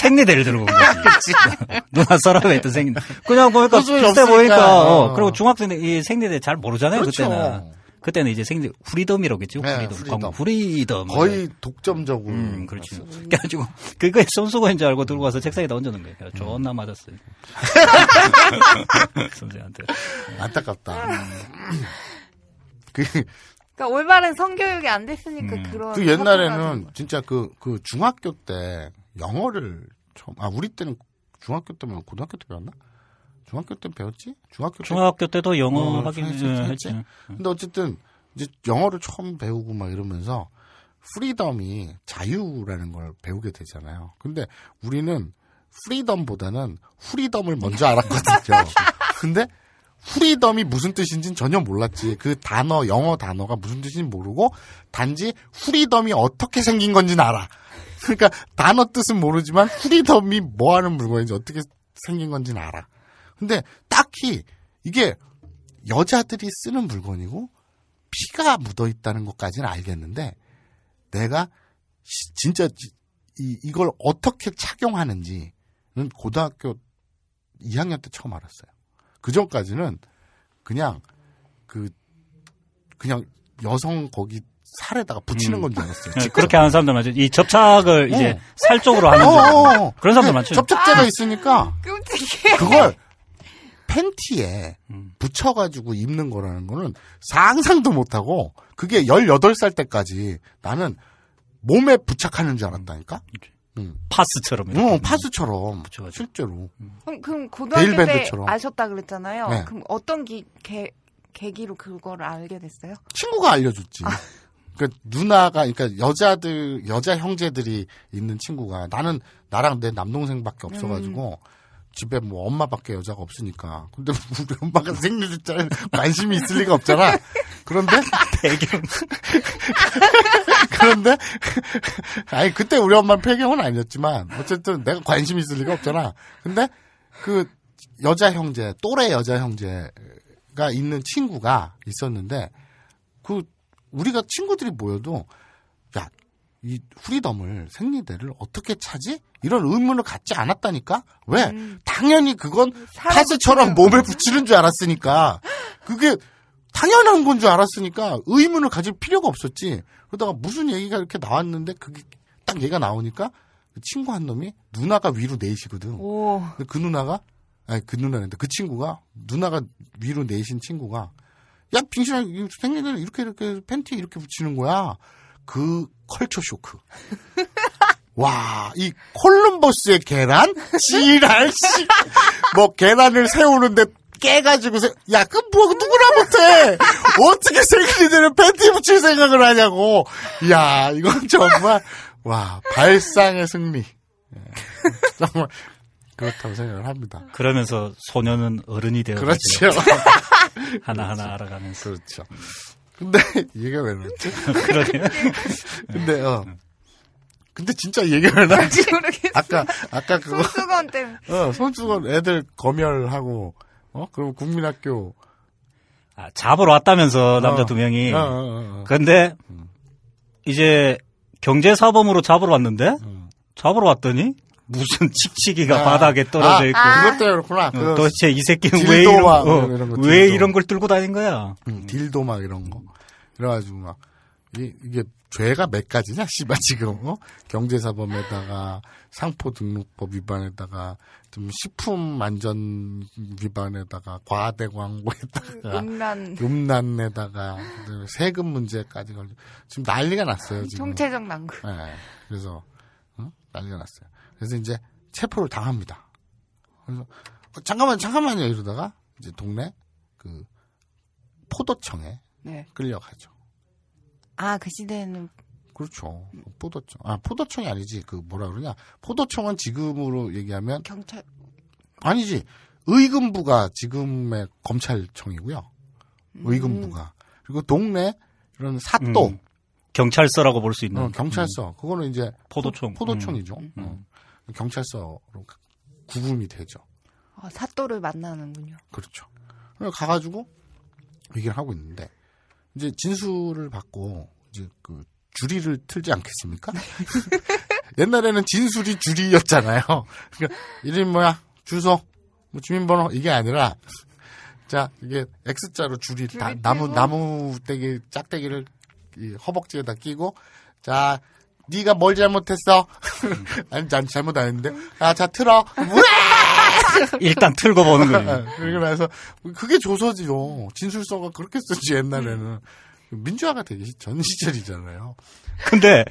생리대를 들고 온 거지. 누나 서랍에 있던 생리대. 그냥 보니까 비슷해 보니까. 어. 그리고 중학생 이 생리대 잘 모르잖아요 그렇죠. 그때는. 그때는 이제 생긴 후리덤이라고했죠 네, 후리덤. 후리덤. 광리덤 거의 네. 독점적으로. 음, 그렇죠. 그래가지고 그거에 쏜수건인 줄 알고 들고 와서 책상에다 얹어놓은 거예요. 그 존나 음. 맞았어요. 선생한테. 안타깝다. 음. 그 그러니까 올바른 성교육이 안 됐으니까 음. 그런. 그 옛날에는 진짜 그, 그 중학교 때 영어를 처음, 아, 우리 때는 중학교 때면 고등학교 때였나? 중학교 때 배웠지? 중학교 중학교 때? 도 영어 어, 하긴 했지. 예, 했지. 근데 어쨌든 이제 영어를 처음 배우고 막 이러면서 프리덤이 자유라는 걸 배우게 되잖아요. 근데 우리는 프리덤보다는 후리덤을 먼저 알았거든요. 근데 후리덤이 무슨 뜻인지는 전혀 몰랐지. 그 단어, 영어 단어가 무슨 뜻인지 모르고 단지 후리덤이 어떻게 생긴 건지는 알아. 그러니까 단어 뜻은 모르지만 후리덤이 뭐 하는 물건인지 어떻게 생긴 건지는 알아. 근데 딱히 이게 여자들이 쓰는 물건이고 피가 묻어 있다는 것까지는 알겠는데 내가 진짜 이, 이걸 어떻게 착용하는지는 고등학교 2학년 때 처음 알았어요. 그 전까지는 그냥 그 그냥 여성 거기 살에다가 붙이는 음. 건줄 알았어요. 직접. 그렇게 하는 사람들 많죠. 이 접착을 어. 이제 살 쪽으로 어, 하는 어, 어, 어, 그런 사람들 많죠. 접착제가 아. 있으니까 아, 그걸 팬티에 음. 붙여가지고 입는 거라는 거는 상상도 못하고 그게 18살 때까지 나는 몸에 부착하는 줄 알았다니까? 음. 파스처럼. 응, 파스처럼. 어, 붙여가 실제로. 음. 그럼, 그럼 고등학교 처럼때 아셨다 그랬잖아요. 네. 그럼 어떤 기, 개, 계기로 그걸 알게 됐어요? 친구가 알려줬지. 아. 그니까 누나가 그러니까 여자들 여자 형제들이 있는 친구가 나는 나랑 내 남동생밖에 없어가지고 음. 집에 뭐 엄마밖에 여자가 없으니까. 근데 우리 엄마가 생리대자에 관심이 있을 리가 없잖아. 그런데 폐경 그런데 아니 그때 우리 엄마는 폐경은 아니었지만 어쨌든 내가 관심 이 있을 리가 없잖아. 근데 그 여자 형제 또래 여자 형제가 있는 친구가 있었는데 그 우리가 친구들이 모여도 이 프리덤을 생리대를 어떻게 차지? 이런 의문을 갖지 않았다니까? 왜? 음. 당연히 그건 파스처럼 음, 몸에 붙이는 줄 알았으니까. 그게 당연한 건 줄 알았으니까 의문을 가질 필요가 없었지. 그러다가 무슨 얘기가 이렇게 나왔는데 그게 딱 얘가 나오니까 그 친구 한 놈이 누나가 위로 내시거든 오. 근데 그 누나가 아니 그 누나인데 그 친구가 누나가 위로 내신 친구가 야 빙신아 생리대를 이렇게 이렇게 팬티 이렇게 붙이는 거야. 그 컬처 쇼크. 와, 이 콜럼버스의 계란? 지랄, 씨. 뭐, 계란을 세우는데 깨가지고, 세... 야, 그, 뭐, 누구나 못해! 어떻게 생이대를 팬티 붙일 생각을 하냐고! 야, 이건 정말, 와, 발상의 승리. 예. 정말, 그렇다고 생각을 합니다. 그러면서 소녀는 어른이 되어 그렇죠. 하나하나 알아가면서. 그렇죠. 근데 얘가 왜 나왔지? 그러게 근데 어. 네. 근데 진짜 얘기가 왜 나왔지? 모르겠어. 아까 아까 그거 손수건 때문에. 어, 손수건 애들 검열하고 어? 그리고 국민학교 아, 잡으러 왔다면서 어. 남자 어. 두 명이. 어, 어, 어. 근데 음. 이제 경제사범으로 잡으러 왔는데 음. 잡으러 왔더니 무슨 칙칙이가 아, 바닥에 아, 떨어져 있고. 아, 그것 도 그렇구나. 어, 그 도대체 이 새끼는 왜 이런, 막, 어, 이런 거, 어, 왜 이런 걸 들고 다닌 거야? 응, 음, 딜도 막 이런 거. 그래가지고 막 이, 이게 죄가 몇 가지냐, 씨발, 지금, 어? 경제사범에다가, 상포등록법 위반에다가, 좀 식품 안전 위반에다가, 과대 광고에다가, 음란. 음란에다가, 세금 문제까지 걸려. 지금 난리가 났어요, 지금. 총체적 난국. 네, 그래서, 어? 난리가 났어요. 그래서 이제 체포를 당합니다. 그래서 어, 잠깐만 잠깐만요 이러다가 이제 동네 그 포도청에 네. 끌려가죠. 아 그 시대에는 그렇죠. 포도청 아 포도청이 아니지 그 뭐라 그러냐 포도청은 지금으로 얘기하면 경찰 아니지 의금부가 지금의 검찰청이고요. 음. 의금부가 그리고 동네 이런 사또 음. 경찰서라고 볼 수 있는 어, 경찰서 음. 그거는 이제 포도청 포, 도청이죠 음. 어. 경찰서로 구금이 되죠. 아, 사또를 만나는군요. 그렇죠. 가가지고 얘기를 하고 있는데 이제 진술을 받고 이제 그 주리를 틀지 않겠습니까? 옛날에는 진술이 주리였잖아요. 그러니까 이름 뭐야 주소 뭐 주민번호 이게 아니라 자 이게 X자로 줄이 다, 나무 나무 떼기 짝대기를 이 허벅지에다 끼고 자 네가 뭘 잘못했어? 음. 아니, 난 잘못 안 했는데. 아, 자, 틀어. 일단 틀고 보는 거지. 아, 그래서 그게 조서지요. 진술서가 그렇게 쓰지 옛날에는. 음. 민주화가 되게 전 시절이잖아요. 근데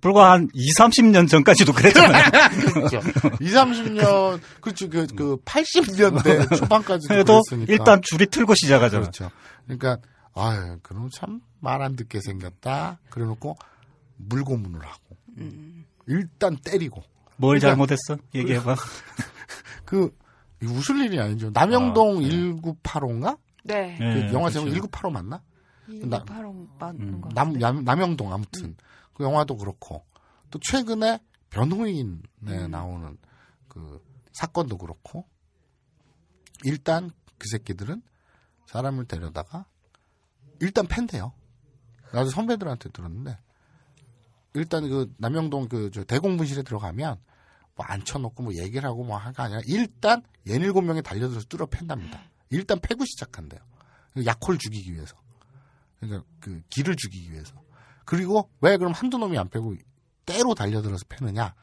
불과 한 2, 30년 전까지도 그랬잖아요. 그렇죠. 2, 30년, 그렇죠. 그, 그 80년대 초반까지도 그도 그랬으니까. 일단 줄이 틀고 시작하잖아요. 그렇죠. 그러니까 아유, 그럼 참말 안 듣게 생겼다. 그래놓고 물고문을 하고 음. 일단 때리고 뭘 일단 그러니까 잘못했어? 얘기해봐. 그 웃을 일이 아니죠. 아, 남영동 아, 네. 1985인가? 네. 그 네, 영화 제목 1985 맞나? 1985 맞는 거. 음. 남, 남 남영동 아무튼 음. 그 영화도 그렇고 또 최근에 변호인에 음. 나오는 그 사건도 그렇고 일단 그 새끼들은 사람을 데려다가 일단 팬데요. 나도 선배들한테 들었는데 일단 그 남영동 그저 대공분실에 들어가면 뭐 앉혀놓고 뭐 얘기를 하고 뭐한가 아니라 일단 예닐곱 명이 달려들어서 뚫어 팬답니다. 일단 패고 시작한대요. 약혼 죽이기 위해서. 그러니까 그 길을 죽이기 위해서. 그리고 왜 그럼 한두 놈이 안 패고 때로 달려들어서 패느냐?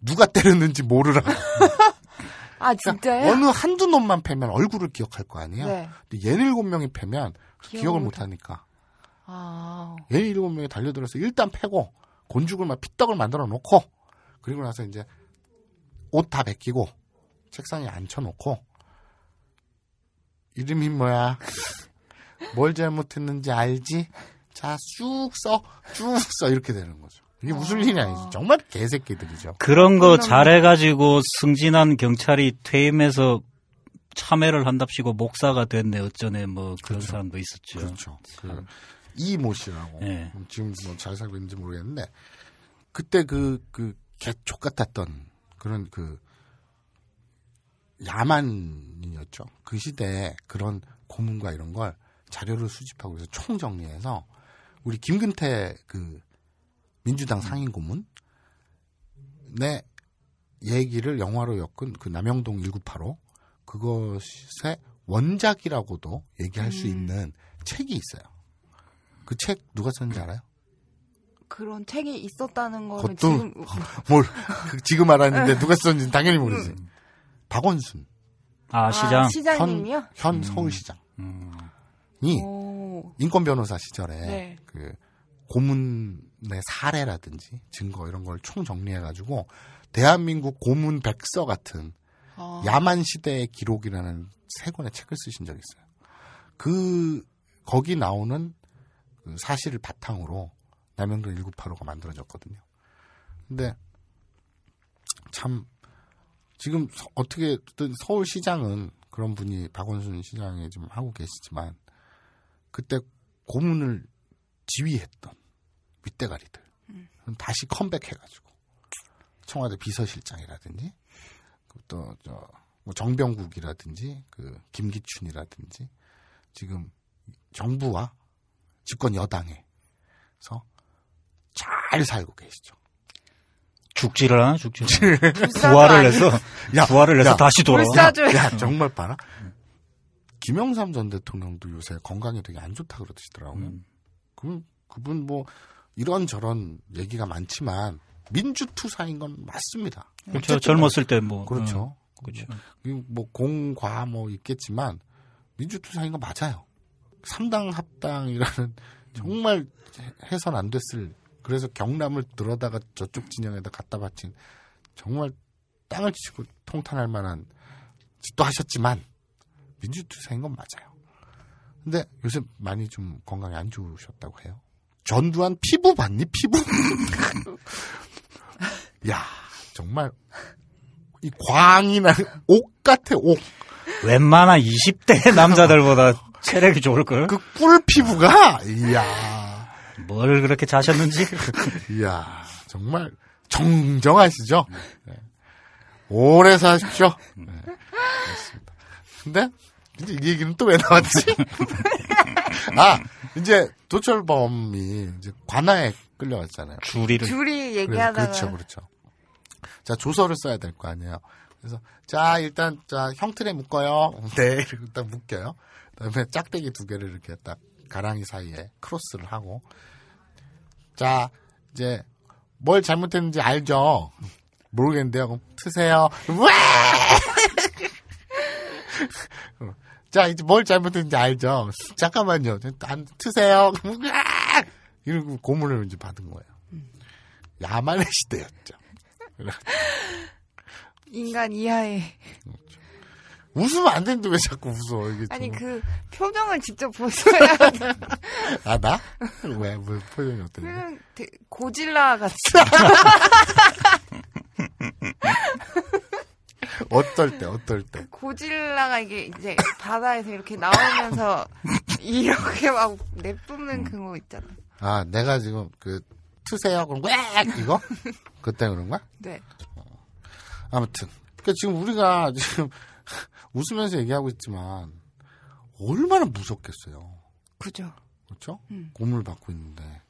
누가 때렸는지 모르라. 아 그러니까 진짜요? 그러니까 어느 한두 놈만 패면 얼굴을 기억할 거 아니에요. 네. 근데 얘일곱 명이 패면 기억을 못 하니까. 아. 얘 일곱 명이 달려들어서 일단 패고 곤죽을 막 피떡을 만들어 놓고 그리고 나서 이제 옷 다 벗기고 책상에 앉혀놓고 이름이 뭐야? 뭘 잘못했는지 알지? 자, 쑥 써, 쭉 써. 이렇게 되는 거죠. 이게 무슨 일이 아니지. 정말 개새끼들이죠. 그런 거 잘해가지고 승진한 경찰이 퇴임해서 참회를 한답시고 목사가 됐네, 어쩌네, 뭐 그런 그렇죠. 사람도 있었죠. 그렇죠. 그, 그 이모 씨라고 네. 예. 지금 뭐잘 살고 있는지 모르겠는데 그때 그그 그 개촉 같았던 그런 그야만이었죠그 시대에 그런 고문과 이런 걸 자료를 수집하고 해서 총 정리해서 우리 김근태 그 민주당 상임 고문 내 네 얘기를 영화로 엮은 그 남영동 1985 그것의 원작이라고도 얘기할 음. 수 있는 책이 있어요. 그책 누가 썼는지 알아요? 그런 책이 있었다는 거는 지금 뭘 그 지금 알았는데 누가 썼는지 당연히 모르지. 음. 박원순. 아 시장. 아, 시장님이요? 현, 현 음. 서울시장이 음. 오. 인권 변호사 시절에 네. 그 고문의 사례라든지 증거 이런 걸 총 정리해가지고 대한민국 고문 백서 같은 아. 야만 시대의 기록이라는 세 권의 책을 쓰신 적이 있어요. 그 거기 나오는 그 사실을 바탕으로 남영동 1985가 만들어졌거든요. 근데 참 지금 어떻게 서울시장은 그런 분이 박원순 시장에 좀 하고 계시지만 그때 고문을 지휘했던 윗대가리들 음. 다시 컴백해가지고 청와대 비서실장이라든지 또저 뭐 정병국이라든지 그 김기춘이라든지 지금 정부와 집권 여당에. 그래서 잘 살고 계시죠. 죽지를 않아 죽지를 부활을 해서 야, 부활을 해서 야, 다시 돌아와. 야, 야, 정말 봐라. 김영삼 전 대통령도 요새 건강이 되게 안 좋다 그러시더라고요. 음. 그 그분 뭐 이런 저런 얘기가 많지만 민주투사인 건 맞습니다. 그렇죠. 젊었을 때 뭐 그렇죠. 음, 그렇죠. 뭐 공과 뭐 있겠지만 민주투사인 건 맞아요. 삼당 합당이라는 정말 해선 안 됐을 그래서 경남을 들어다가 저쪽 진영에다 갖다 바친 정말 땅을 치고 통탄할 만한 짓도 하셨지만 민주투사인 건 맞아요. 근데 요새 많이 좀 건강이 안 좋으셨다고 해요. 전두환 피부 봤니? 피부? 야 정말 이 광이나 옥 같아 옥. 웬만한 20대 남자들보다 체력이 좋을걸? 그꿀 피부가, 이야. 뭘 그렇게 자셨는지. 이야, 정말 정정하시죠? 네. 오래 사십시오. 네. 그렇습니다. 근데, 이제 이 얘기는 또 왜 나왔지? 아, 이제 도철범이 이제 관아에 끌려갔잖아요. 줄이를. 줄이 얘기하다가. 그렇죠, 그렇죠. 자, 조서를 써야 될 거 아니에요. 그래서, 자, 일단, 자, 형틀에 묶어요. 네, 이러고 딱 묶여요. 그다음에 짝대기 두 개를 이렇게 딱 가랑이 사이에 크로스를 하고 자 이제 뭘 잘못했는지 알죠? 모르겠는데요. 그럼 트세요. 자 이제 뭘 잘못했는지 알죠? 잠깐만요. 안 트세요. 이러고 고문을 이제 받은 거예요. 야만의 시대였죠. 인간 이하의. 그렇죠. 웃으면 안 되는데 왜 자꾸 웃어? 이게 아니 그 표정을 직접 보셔야. 아 나? 왜? 뭐 표정이 어때? 그냥 되, 고질라 같이. 어떨 때? 어떨 때? 그 고질라가 이게 이제 바다에서 이렇게 나오면서 이렇게 막 내뿜는 음. 그거 있잖아. 아 내가 지금 그투세요 그럼 왜 이거? 그때 그런 거야? 네. 어. 아무튼 그 그러니까 지금 우리가 지금 웃으면서 얘기하고 있지만 얼마나 무섭겠어요. 그죠. 그렇죠? 음. 고문을 받고 있는데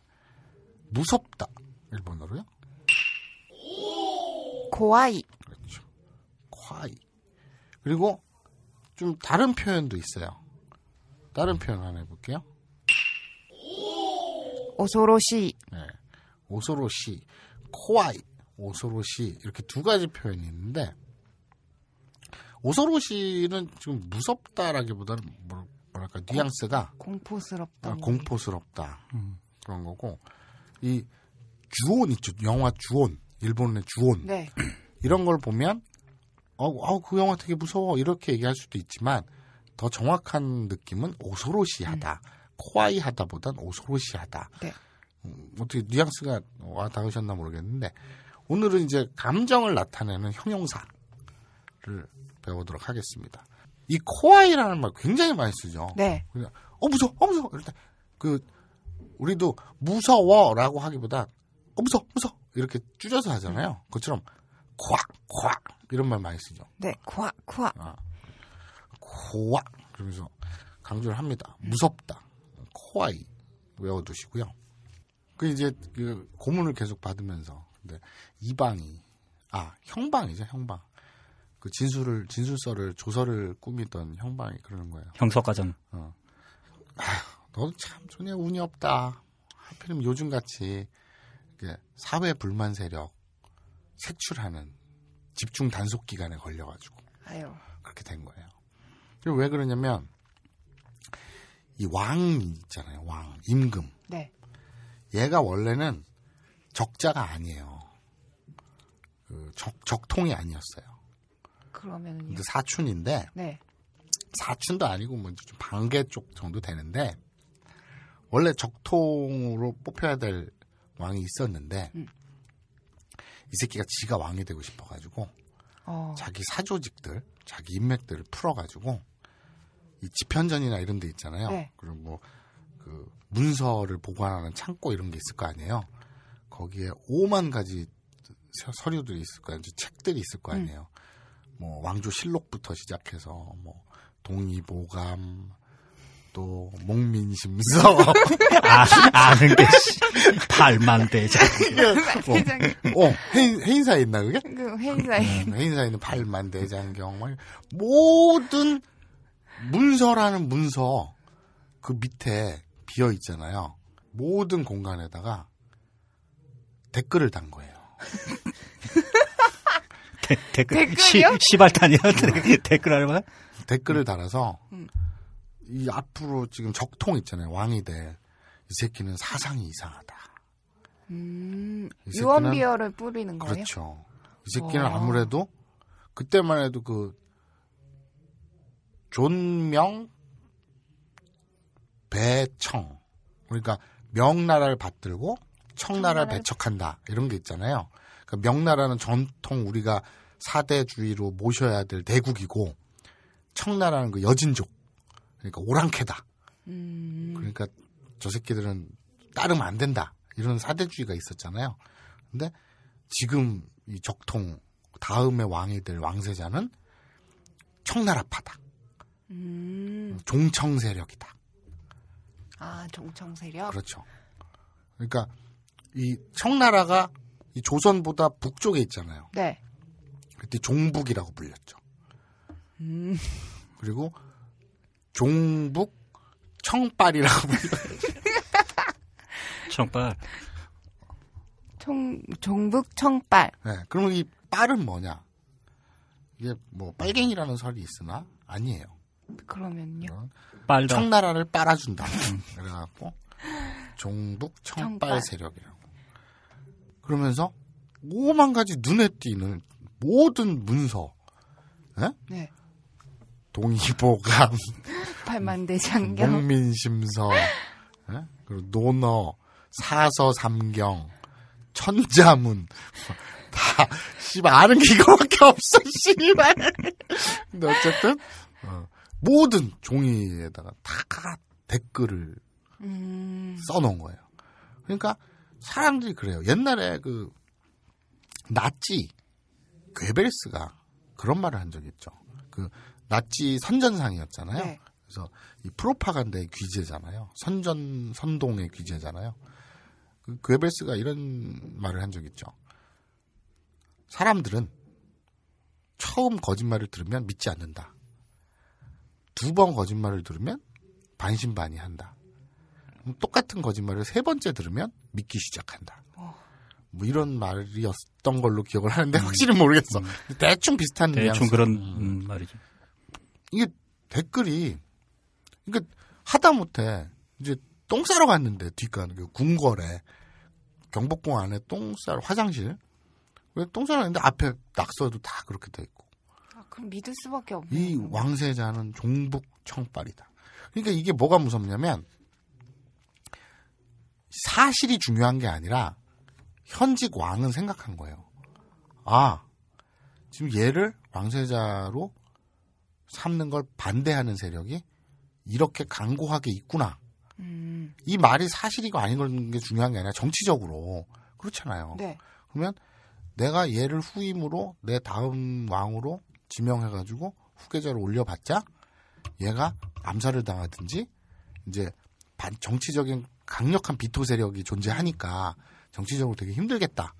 무섭다 일본어로요? 고아이. 그렇죠. 고이 그리고 좀 다른 표현도 있어요. 다른 표현 하나 해볼게요. 오소로시. 네. 오소로시. 코아이. 오소로시. 이렇게 두 가지 표현이 있는데 오소로 씨는 지금 무섭다라기보다는 뭐, 뭐랄까 뉘앙스가 공포스럽다. 아, 공포스럽다 음. 그런 거고 이 주온 있죠 영화 주온 일본의 주온 네. 이런 걸 보면 어, 어, 그 영화 되게 무서워 이렇게 얘기할 수도 있지만 더 정확한 느낌은 오소로시하다 음. 코아이하다보단 오소로시하다 네. 음, 어떻게 뉘앙스가 와 어, 아, 닿으셨나 모르겠는데 오늘은 이제 감정을 나타내는 형용사를 배워보도록 하겠습니다. 이 코아이라는 말 굉장히 많이 쓰죠. 네. 그냥, 어, 무서워, 어, 무서워. 이럴 때, 그, 우리도 무서워라고 하기보다, 어, 무서워, 무서워. 이렇게 줄여서 하잖아요. 음. 그처럼, 콱, 콱. 이런 말 많이 쓰죠. 네, 콱, 콱. 아, 코악. 그러면서 강조를 합니다. 음. 무섭다. 코아이. 외워두시고요. 그 이제 그 고문을 계속 받으면서 근데 이방이 아 형방이죠 형방 그 진술을 진술서를 조서를 꾸미던 형방이 그러는 거예요. 형석과정. 어. 아휴, 너도 참 전혀 운이 없다. 하필이면 요즘 같이 사회 불만 세력 색출하는 집중 단속 기간에 걸려가지고 아유. 그렇게 된 거예요. 그리고 왜 그러냐면 이 왕 있잖아요. 왕 임금. 네. 얘가 원래는 적자가 아니에요. 그 적, 적통이 아니었어요. 그러면은요. 근데 사춘인데 네. 사춘도 아니고 뭐좀 반개 쪽 정도 되는데 원래 적통으로 뽑혀야 될 왕이 있었는데 음. 이 새끼가 지가 왕이 되고 싶어가지고 어. 자기 사조직들, 자기 인맥들을 풀어가지고 이 집현전이나 이런 데 있잖아요. 네. 그리고 뭐 그 문서를 보관하는 창고 이런 게 있을 거 아니에요. 거기에 오만 가지 서류들이 있을 거 아니에요. 책들이 있을 거 음. 아니에요. 음. 뭐 왕조 실록부터 시작해서 뭐 동의보감 또 목민심서 아, 아는 게 팔만대장 어, 어 해인, 사에 있나 그게? 그 해인사에 음, 해인사 있는 팔만대장경 말 모든 문서라는 문서 그 밑에 비어 있잖아요 모든 공간에다가 댓글을 단 거예요 데, 댓글, 댓글이요? 시, 발탄이요 네, 댓글 알아 댓글을 음. 달아서 음. 이 앞으로 지금 적통 있잖아요. 왕이 돼. 이 새끼는 사상이 이상하다. 음, 유언비어를 뿌리는 거예요? 그렇죠. 이 새끼는 와. 아무래도 그때만 해도 그 존명 배청 그러니까 명나라를 받들고 청나라를 배척한다 이런 게 있잖아요. 그러니까 명나라는 전통 우리가 사대주의로 모셔야 될 대국이고 청나라는 그 여진족 그러니까 오랑캐다. 음. 그러니까 저 새끼들은 따르면 안 된다. 이런 사대주의가 있었잖아요. 근데 지금 이 적통 다음에 왕이 될 왕세자는 청나라파다. 음. 종청 세력이다. 아, 종청 세력. 그렇죠. 그러니까 이 청나라가 이 조선보다 북쪽에 있잖아요. 네. 그때 종북이라고 불렸죠. 음. 그리고 종북 청빨이라고 불렸죠 청빨. 청, 종북 청빨. 네. 그럼 이 빨은 뭐냐? 이게 뭐 빨갱이라는 설이 있으나 아니에요. 그러면요? 빨 청나라를 빨아준다. 그래갖고 종북 청빨, 청빨 세력이라고. 그러면서 오만 가지 눈에 띄는 모든 문서, 네? 네. 동의보감, 팔만대장경, 농민심서, 네? 그리고 논어, 사서삼경, 천자문 다 씨발 아는 게 이거밖에 없어 씨발. 근데 어쨌든 어, 모든 종이에다가 다 댓글을 음... 써놓은 거예요. 그러니까 사람들이 그래요. 옛날에 그 나치 괴벨스가 그런 말을 한 적이 있죠. 그 나치 선전상이었잖아요. 네. 그래서 이 프로파간다의 귀재잖아요. 선전 선동의 귀재잖아요. 그 괴벨스가 이런 말을 한 적이 있죠. 사람들은 처음 거짓말을 들으면 믿지 않는다. 두 번 거짓말을 들으면 반신반의한다. 똑같은 거짓말을 세 번째 들으면 믿기 시작한다. 어. 뭐 이런 말이었던 걸로 기억을 하는데 음. 확실히 모르겠어. 음. 대충 비슷한 대충 뉘앙 그런 음. 음, 말이죠. 이게 댓글이 그러니까 하다 못해 이제 똥 싸러 갔는데 뒷간 그 궁궐에 경복궁 안에 똥 싸러 화장실 왜똥 싸러 갔는데 앞에 낙서도 다 그렇게 돼 있고. 아, 그럼 믿을 수밖에 없네. 이 왕세자는 종북 청빨이다. 그러니까 이게 뭐가 무섭냐면 사실이 중요한 게 아니라 현직 왕은 생각한 거예요. 아, 지금 얘를 왕세자로 삼는 걸 반대하는 세력이 이렇게 강고하게 있구나. 음. 이 말이 사실이고 아닌 게 중요한 게 아니라 정치적으로 그렇잖아요. 네. 그러면 내가 얘를 후임으로 내 다음 왕으로 지명해가지고 후계자를 올려봤자 얘가 암살을 당하든지 이제 반 정치적인 강력한 비토 세력이 존재하니까 정치적으로 되게 힘들겠다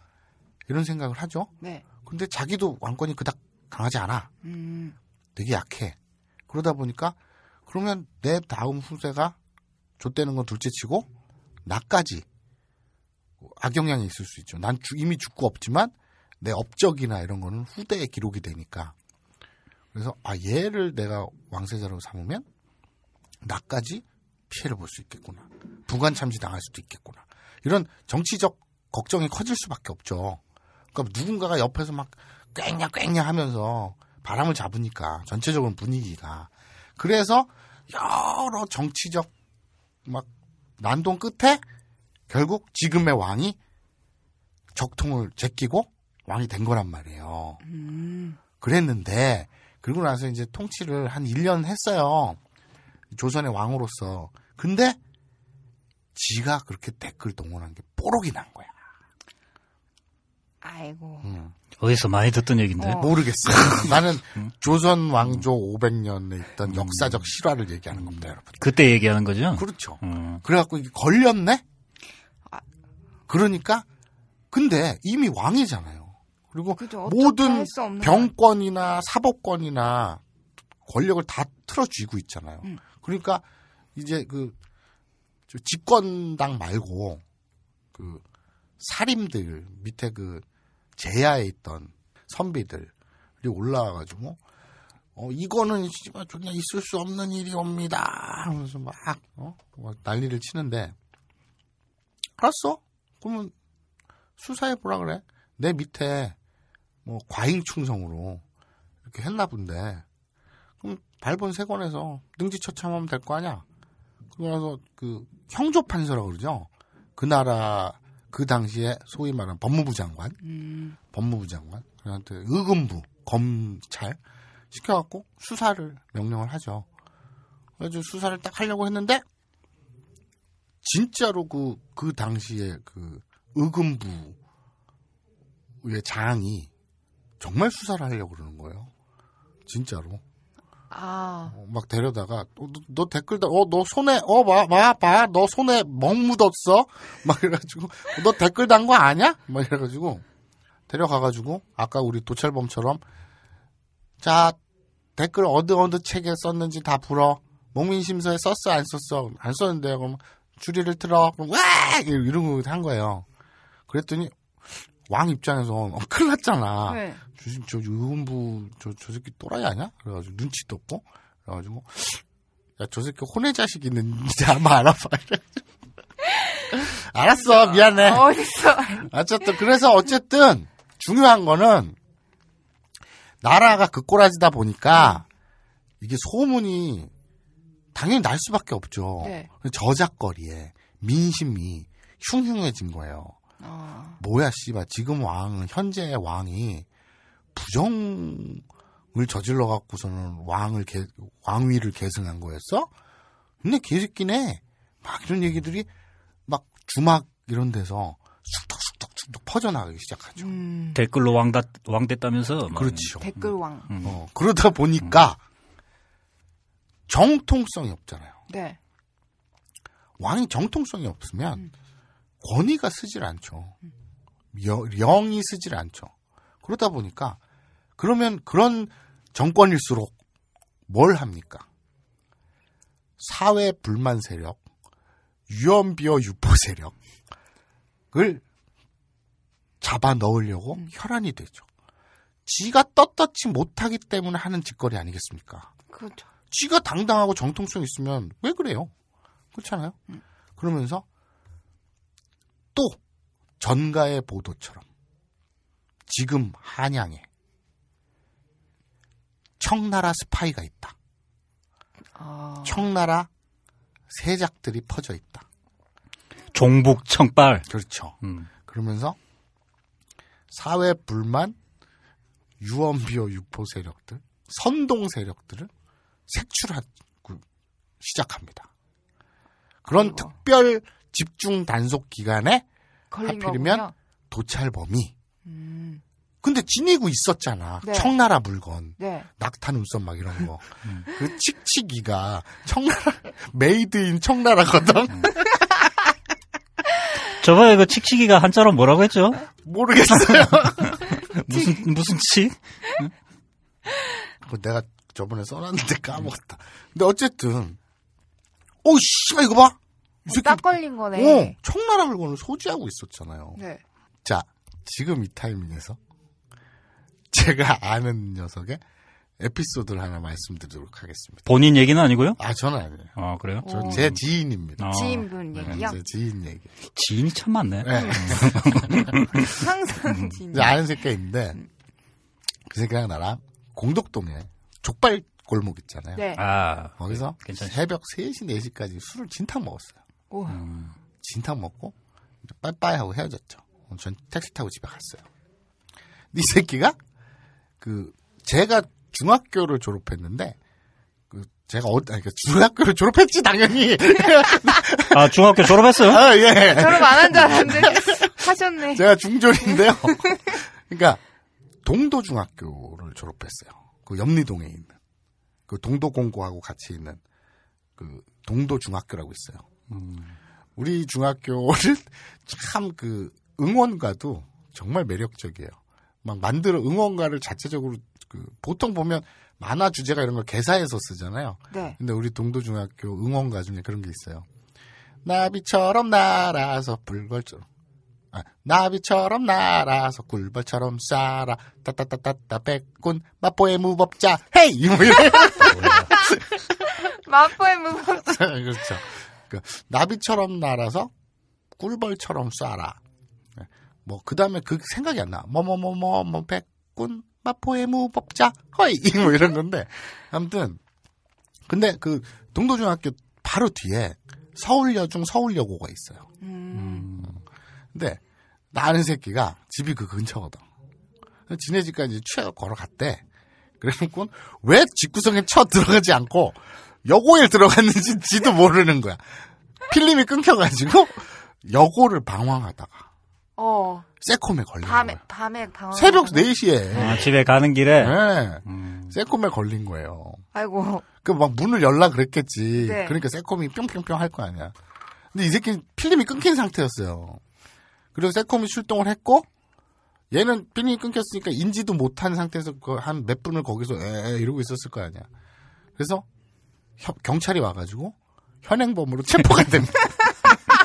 이런 생각을 하죠. 네. 근데 자기도 왕권이 그닥 강하지 않아. 음. 되게 약해. 그러다 보니까 그러면 내 다음 후세가 좆되는 건 둘째치고 나까지 악영향이 있을 수 있죠. 난 이미 죽고 없지만 내 업적이나 이런 거는 후대에 기록이 되니까. 그래서 아 얘를 내가 왕세자로 삼으면 나까지 피해를 볼 수 있겠구나. 부관 참시 당할 수도 있겠구나. 이런 정치적 걱정이 커질 수밖에 없죠. 그러니까 누군가가 옆에서 막 꽹냐 꽹냐 하면서 바람을 잡으니까 전체적인 분위기가 그래서 여러 정치적 막 난동 끝에 결국 지금의 왕이 적통을 제끼고 왕이 된 거란 말이에요. 음. 그랬는데 그리고 나서 이제 통치를 한 1년 했어요. 조선의 왕으로서. 근데 지가 그렇게 댓글 동원한 게 뽀록이 난 거야. 아이고. 응. 어디서 많이 듣던 얘기인데? 어. 모르겠어. 요 나는 음. 조선 왕조 500년에 있던 음. 역사적 실화를 얘기하는 겁니다, 여러분. 그때 얘기하는 거죠? 그렇죠. 그래갖고 이게 걸렸네? 아. 그러니까, 근데 이미 왕이잖아요. 그리고 그죠 모든 병권이나 사법권이나 권력을 다 틀어쥐고 있잖아요. 그러니까 이제 그 집권당 말고 그 사림들 밑에 그 제야에 있던 선비들이 올라와가지고 어 이거는 씨발 존나 있을 수 없는 일이옵니다 하면서 막 어? 뭐 난리를 치는데 알았어 그러면 수사해 보라 그래 내 밑에 뭐 과잉 충성으로 이렇게 했나 본데 그럼 발본 세권에서 능지처참하면 될 거 아니야 그래서 그 형조 판서라고 그러죠. 그 나라 그 당시에 소위 말하는 법무부 장관, 음. 법무부 장관 그한테 의금부 검찰 시켜갖고 수사를 명령을 하죠. 그래서 수사를 딱 하려고 했는데 진짜로 그그 그 당시에 그 의금부의 장이 정말 수사를 하려고 그러는 거예요. 진짜로. 아. 어, 막 데려다가 어, 너, 너 댓글 다 어 너 손에 어 봐봐너 손에 멍 묻었어 막 이래가지고 어, 너 댓글 단 거 아니야? 막 이래가지고 데려가가지고 아까 우리 도찰범처럼 자 댓글 어느 어느 책에 썼는지 다 불어 목민심서에 썼어 안 썼어 안 썼는데 그럼 줄이를 틀어 그럼 와이런고한 거예요. 그랬더니 왕 입장에서 어, 큰일 났잖아. 네. 요즘 저 유흥부 저, 저 새끼 또라이 아니야? 그래가지고 눈치도 없고 그래가지고 야저 새끼 혼외 자식 있는지 아마 알아봐. 알았어 미안해. 어딨어? 어쨌든 그래서 어쨌든 중요한 거는 나라가 그꼬라지다 보니까 이게 소문이 당연히 날 수밖에 없죠. 네. 저작거리에 민심이 흉흉해진 거예요. 어. 뭐야 씨발 지금 왕은 현재의 왕이 부정을 저질러 갖고서는 왕을 개, 왕위를 계승한 거였어? 근데 개새끼네. 막 이런 얘기들이 막 주막 이런 데서 쑥덕쑥덕쑥덕 퍼져나가기 시작하죠. 음. 댓글로 왕다 왕 됐다면서. 그렇죠. 댓글 왕. 음. 어, 그러다 보니까 음. 정통성이 없잖아요. 네. 왕이 정통성이 없으면 음. 권위가 쓰질 않죠. 영이 쓰질 않죠. 그러다 보니까 그러면 그런 정권일수록 뭘 합니까? 사회 불만 세력, 유언비어 유포 세력을 잡아 넣으려고 음. 혈안이 되죠. 지가 떳떳지 못하기 때문에 하는 짓거리 아니겠습니까? 그렇죠. 지가 당당하고 정통성 이 있으면 왜 그래요? 그렇잖아요. 음. 그러면서 또 전가의 보도처럼 지금 한양에 청나라 스파이가 있다. 아... 청나라 세작들이 퍼져 있다. 종북 청빨. 그렇죠. 음. 그러면서 사회 불만, 유언비어 유포 세력들, 선동 세력들을 색출하고 시작합니다. 그런 아이고. 특별 집중 단속 기간에 하필이면 도찰범이 음. 근데 지니고 있었잖아. 네. 청나라 물건. 네. 낙타 눈썹 막 이런 거. 음. 그 칙칙이가 청나라, 메이드인 청나라거든? 음. 저번에 그 칙칙이가 한자로 뭐라고 했죠? 모르겠어요. 무슨, 무슨 칙? 내가 저번에 써놨는데 까먹었다. 근데 어쨌든, 오, 어, 씨, 이거 봐! 이 새끼, 딱 걸린 거네. 어, 청나라 물건을 소지하고 있었잖아요. 네. 자, 지금 이 타이밍에서 제가 아는 녀석의 에피소드를 하나 말씀드리도록 하겠습니다. 본인 얘기는 아니고요? 아, 저는 아니에요. 아, 그래요? 저, 어. 제 지인입니다. 아. 지인분 네, 얘기요? 제 지인 얘기. 지인이 참 많네. 네. 음. 항상 음. 지인. 아는 새끼인데, 그 새끼랑 나랑 공덕동에 족발 골목 있잖아요. 네. 아, 거기서 그, 괜찮 새벽 3시, 4시까지 술을 진탕 먹었어요. 오. 음. 진탕 먹고, 빠이빠이 하고 헤어졌죠. 전 택시 타고 집에 갔어요. 이 새끼가 그 제가 중학교를 졸업했는데 그 제가 어, 그러니까 중학교를 졸업했지 당연히. 아 중학교 졸업했어요? 아 예. 졸업 안 한 줄 알았는데 하셨네. 제가 중졸인데요. 그러니까 동도 중학교를 졸업했어요. 그 염리동에 있는 그 동도 공고하고 같이 있는 그 동도 중학교라고 있어요. 음. 우리 중학교를 참그 응원가도 정말 매력적이에요. 막 만들어 응원가를 자체적으로 그 보통 보면 만화 주제가 이런 걸 개사해서 쓰잖아요. 네. 근데 우리 동도중학교 응원가 중에 그런 게 있어요. 나비처럼 날아서 불벌처럼 아, 나비처럼 날아서 굴벌처럼 쏴라 따따따따따 백군 마포의 무법자 헤이 뭐 마포의 무법자 그렇죠. 그, 나비처럼 날아서 꿀벌처럼 쏴라 뭐, 그 다음에 그 생각이 안 나. 뭐, 뭐, 뭐, 뭐, 뭐, 백군, 마포의 무법자, 허이! 뭐 이런 건데. 아무튼, 근데 그 동도중학교 바로 뒤에 서울여중 서울여고가 있어요. 음. 근데 나는 새끼가 집이 그 근처거든. 지네 집까지 취해 걸어갔대. 그래놓고 왜 집구성에 쳐 들어가지 않고 여고에 들어갔는지 지도 모르는 거야. 필름이 끊겨가지고 여고를 방황하다가 어. 새콤에 걸린 밤에, 거예요. 밤에 방 새벽 4시에. 아, 집에 가는 길에? 네. 새콤에 음. 걸린 거예요. 아이고. 그 막 문을 열라 그랬겠지. 네. 그러니까 새콤이 뿅뿅뿅 할 거 아니야. 근데 이 새끼 필름이 끊긴 상태였어요. 그리고 새콤이 출동을 했고, 얘는 필름이 끊겼으니까 인지도 못한 상태에서 그 한몇 분을 거기서 에 이러고 있었을 거 아니야. 그래서 경찰이 와가지고 현행범으로 체포가 됩니다.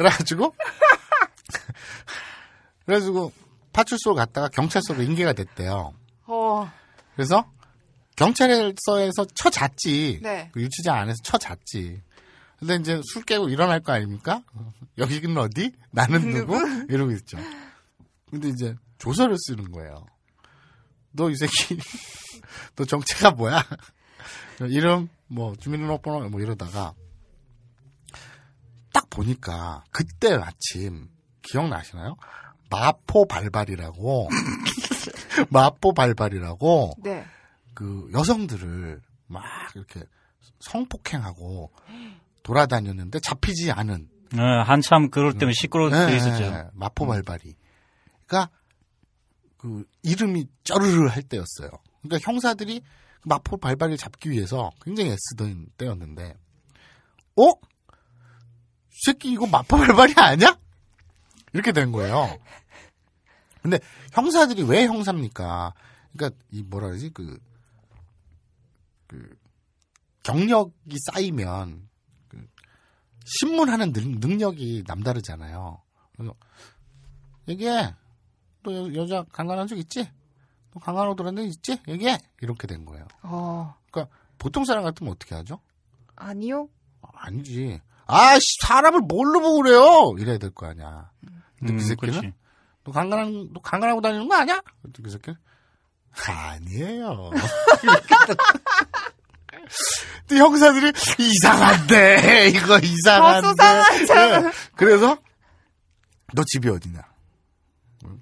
그래가지고 그래가지고 파출소로 갔다가 경찰서로 인계가 됐대요. 어. 그래서 경찰서에서 쳐잤지. 네. 그 유치장 안에서 쳐잤지. 근데 이제 술 깨고 일어날 거 아닙니까? 여기는 어디? 나는 누구? 이러고 있죠. 근데 이제 조서를 쓰는 거예요. 너 이 새끼, 너 정체가 뭐야? 이름, 뭐, 주민등록번호, 뭐 이러다가 보니까 그때 마침 기억나시나요? 마포 발발이라고 마포 발발이라고 네. 그 여성들을 막 이렇게 성폭행하고 돌아다녔는데 잡히지 않은 네, 한참 그럴 때면 시끄러울 네, 때 있었죠. 네. 마포 음. 발발이. 그러니까 그 이름이 쩌르르 할 때였어요. 그러니까 형사들이 마포 발발을 잡기 위해서 굉장히 애쓰던 때였는데, 어? 새끼 이거 마포 발발이 아니야? 이렇게 된 거예요. 근데 형사들이 왜 형사입니까? 그러니까 이 뭐라 그러지 그, 그 경력이 쌓이면 그 신문하는 능, 력이 남다르잖아요. 그래서 얘기해. 또 여, 자 강간한 적 있지? 또 강간으로 돌는데 있지? 얘기해. 이렇게 된 거예요. 어. 그러니까 보통 사람 같으면 어떻게 하죠? 아니요. 아니지. 아, 씨, 사람을 뭘로 보고 그래요? 이래야 될 거 아니야. 그 음, 그 새끼는 그치. 너 강간한 너 강간하고 다니는 거 아니야? 그새끼 그 아니에요. 또 형사들이 이상한데 이거 이상한데. 네. 그래서 너 집이 어디냐?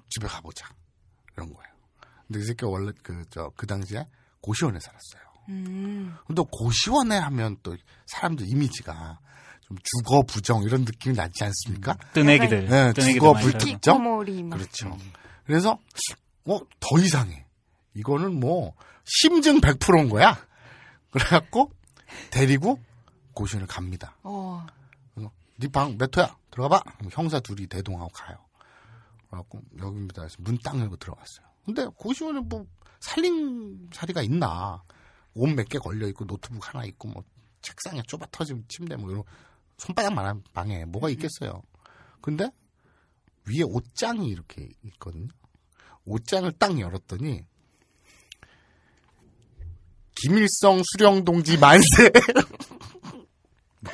집에 가보자 이런 거예요. 근데 이 그 새끼 원래 그 저 그 당시에 고시원에 살았어요. 음. 근데 고시원에 하면 또 사람들 이미지가 좀 주거 부정 이런 느낌이 나지 않습니까? 음, 뜨내기들. 네, 주거 불특정. 그렇죠. 그래서 어, 더 이상해. 이거는 뭐 심증 100%인 거야. 그래갖고 데리고 고시원을 갑니다. 어. 네방몇 호야? 들어가봐. 형사 둘이 대동하고 가요. 그래갖고 여기입니다. 문땅 열고 들어갔어요. 근데 고시원은뭐 살림 자리가 있나? 옷 몇 개 걸려 있고 노트북 하나 있고 뭐 책상에 좁아 터진 침대 뭐 이런 손바닥만 한 방에 뭐가 음. 있겠어요. 근데 위에 옷장이 이렇게 있거든요. 옷장을 딱 열었더니 김일성 수령 동지 만세.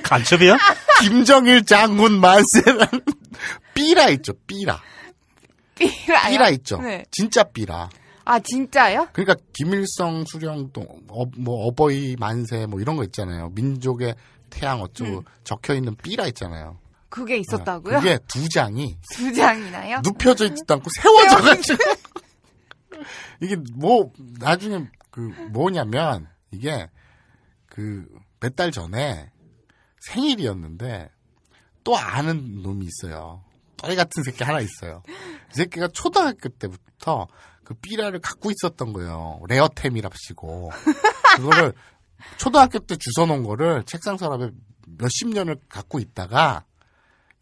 간첩이야? 김정일 장군 만세라는 삐라 있죠. 삐라. 삐라. 삐라 있죠. 네. 진짜 삐라. 아 진짜요? 그러니까 김일성 수령동 어, 뭐 어버이 만세 뭐 이런 거 있잖아요. 민족의 태양 어쩌고 음. 적혀 있는 B라 있잖아요. 그게 아, 있었다고요? 그게 두 장이 두 장이나요? 눕혀져 있지도 않고 세워져 가지고 이게 뭐 나중에 그 뭐냐면 이게 그 몇 달 전에 생일이었는데 또 아는 놈이 있어요. 떨 같은 새끼 하나 있어요. 이 새끼가 초등학교 때부터 그 삐라를 갖고 있었던 거예요. 레어템이랍시고. 그거를 초등학교 때 주워 놓은 거를 책상 서랍에 몇십 년을 갖고 있다가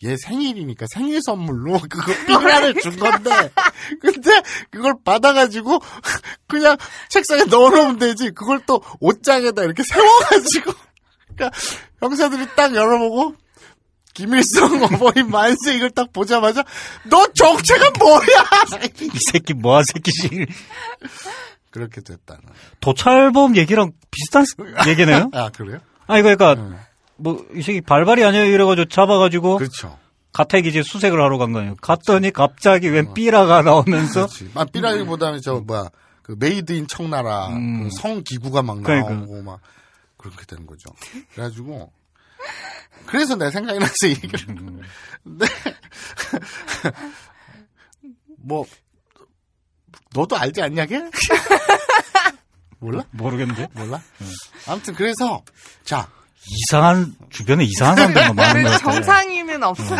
얘 생일이니까 생일 선물로 그거 삐라를 준 건데 근데 그걸 받아가지고 그냥 책상에 넣어놓으면 되지 그걸 또 옷장에다 이렇게 세워가지고 그러니까 형사들이 딱 열어보고 김일성 어버이 만세 이걸 딱 보자마자 너 정체가 뭐야 이 새끼 뭐야 새끼 그렇게 됐다는. 도찰범 얘기랑 비슷한 얘기네요? 아, 그래요? 아, 이거 그러니까, 음. 뭐, 이 새끼 발발이 아니에요. 이래가지고 잡아가지고. 그렇죠. 가택 이제 수색을 하러 간 거예요. 그렇죠. 갔더니 갑자기 웬 어. 삐라가 나오면서. 그렇지. 아, 삐라기보다는 저, 음. 뭐야, 그 메이드 인 청나라, 그 음. 그 성기구가 막 그러니까. 나오고 그러니까. 막, 그렇게 되는 거죠. 그래가지고, 그래서 내 생각이 나서 얘기를. 음. 네. 뭐, 너도 알지 않냐 걔? 몰라? 모르겠는데. 몰라? 응. 아무튼 그래서 자 이상한 주변에 이상한 사람들만 많은 것같아 네, 정상인은 없어요.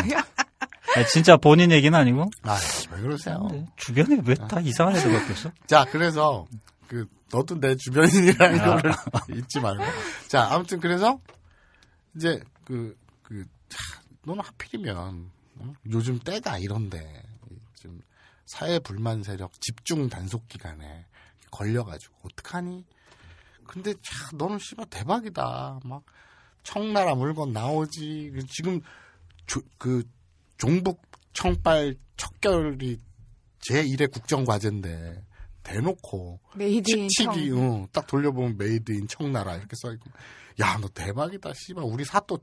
아 진짜 본인 얘기는 아니고. 아 왜 그러세요? 주변에 왜 다 이상한 애들같겠어자 그래서 그 너도 내 주변인이라는 야. 아. 잊지 말고. 자 아무튼 그래서 이제 그그 그, 너는 하필이면 어? 요즘 때가 이런데 사회 불만 세력 집중 단속 기간에 걸려가지고 어떡하니? 근데 야, 너는 씨발 대박이다. 막 청나라 물건 나오지. 그 지금 조, 그 종북 청빨 척결이 제1의 국정과제인데 대놓고 칙칙이 응, 어, 딱 돌려보면 메이드인 청나라 이렇게 써있고 야 너 대박이다 씨발 우리 사또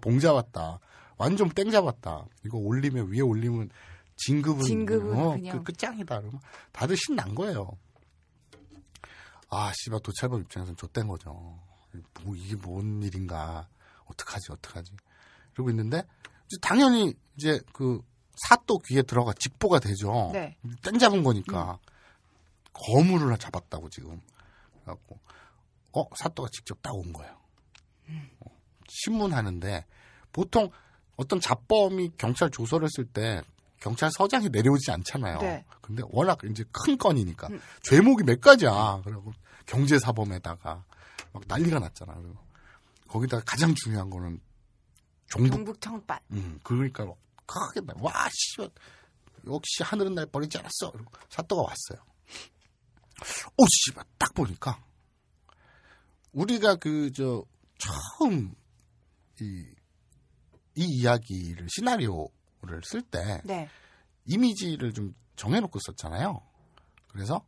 봉 잡았다 완전 땡 잡았다 이거 올리면 위에 올리면 진급은, 진급은 어, 그 그냥 그, 그 짱이다. 그러면 다들 신난 거예요. 아, 씨발 도찰법 입장에서는 좆된 거죠. 뭐 이게 뭔 일인가? 어떡하지? 어떡하지? 그러고 있는데 당연히 이제 그 사또 귀에 들어가 직보가 되죠. 네. 땡 잡은 거니까 음. 거물을 잡았다고 지금. 그래갖고 어 사또가 직접 딱 온 거예요. 음. 어, 신문하는데 보통 어떤 잡범이 경찰 조서를 했을 때 경찰서장이 내려오지 않잖아요. 네. 근데 워낙 이제 큰 건이니까 음. 죄목이 몇 가지야. 그리고 경제사범에다가 막 난리가 났잖아. 그리고 거기다가 가장 중요한 거는 종북, 종북 청반. 음, 그러니까 막 크게 와 씨, 역시 하늘은 날 버리지 않았어. 그리고 사또가 왔어요. 오씨딱 보니까 우리가 그 저 처음 이 이 이야기를 시나리오 광고를 쓸때 네. 이미지를 좀 정해놓고 썼잖아요. 그래서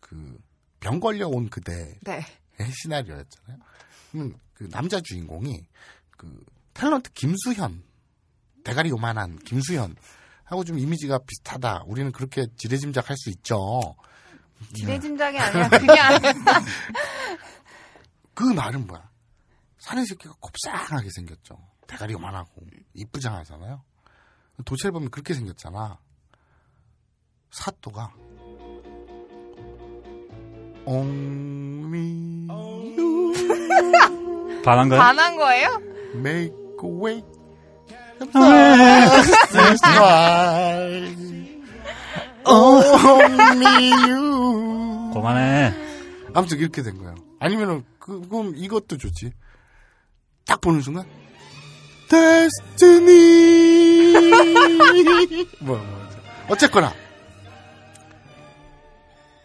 그 병 걸려온 그대의 네. 시나리오였잖아요. 그 남자 주인공이 그 탤런트 김수현 대가리 요만한 김수현 하고 좀 이미지가 비슷하다. 우리는 그렇게 지레짐작할 수 있죠. 지레짐작이 네. 아니라 그냥 그 말은 뭐야? 사내 새끼가 곱상하게 생겼죠. 대가리 요만하고 이쁘장하잖아요. 도시를 보면 그렇게 생겼잖아. 사또가 옹미 반한가요? 반한 거예요? Make way. 아, 네. 어. 옹미유. 그만해. 아무튼 이렇게 된 거예요. 아니면은 그, 그럼 이것도 좋지. 딱 보는 순간 데스티니 뭐야 뭐야 어쨌거나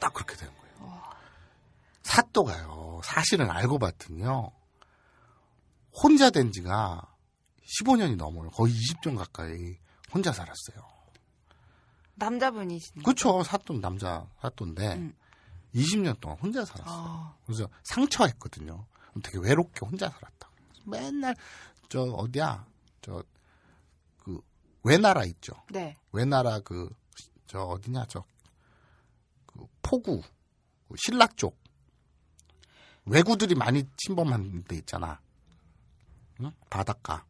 딱 그렇게 된 거예요. 사또가요. 사실은 알고 봤더니요. 혼자 된 지가 15년이 넘어요. 거의 20년 가까이 혼자 살았어요. 남자분이신데 그렇죠. 사돈 남자 사돈데 음. 20년 동안 혼자 살았어요. 어. 그래서 상처했거든요. 되게 외롭게 혼자 살았다. 맨날 저 어디야? 저그 외나라 있죠. 네. 외나라 그 저 어디냐 저그 포구 그 신락 쪽 외구들이 많이 침범한 데 있잖아. 응? 바닷가.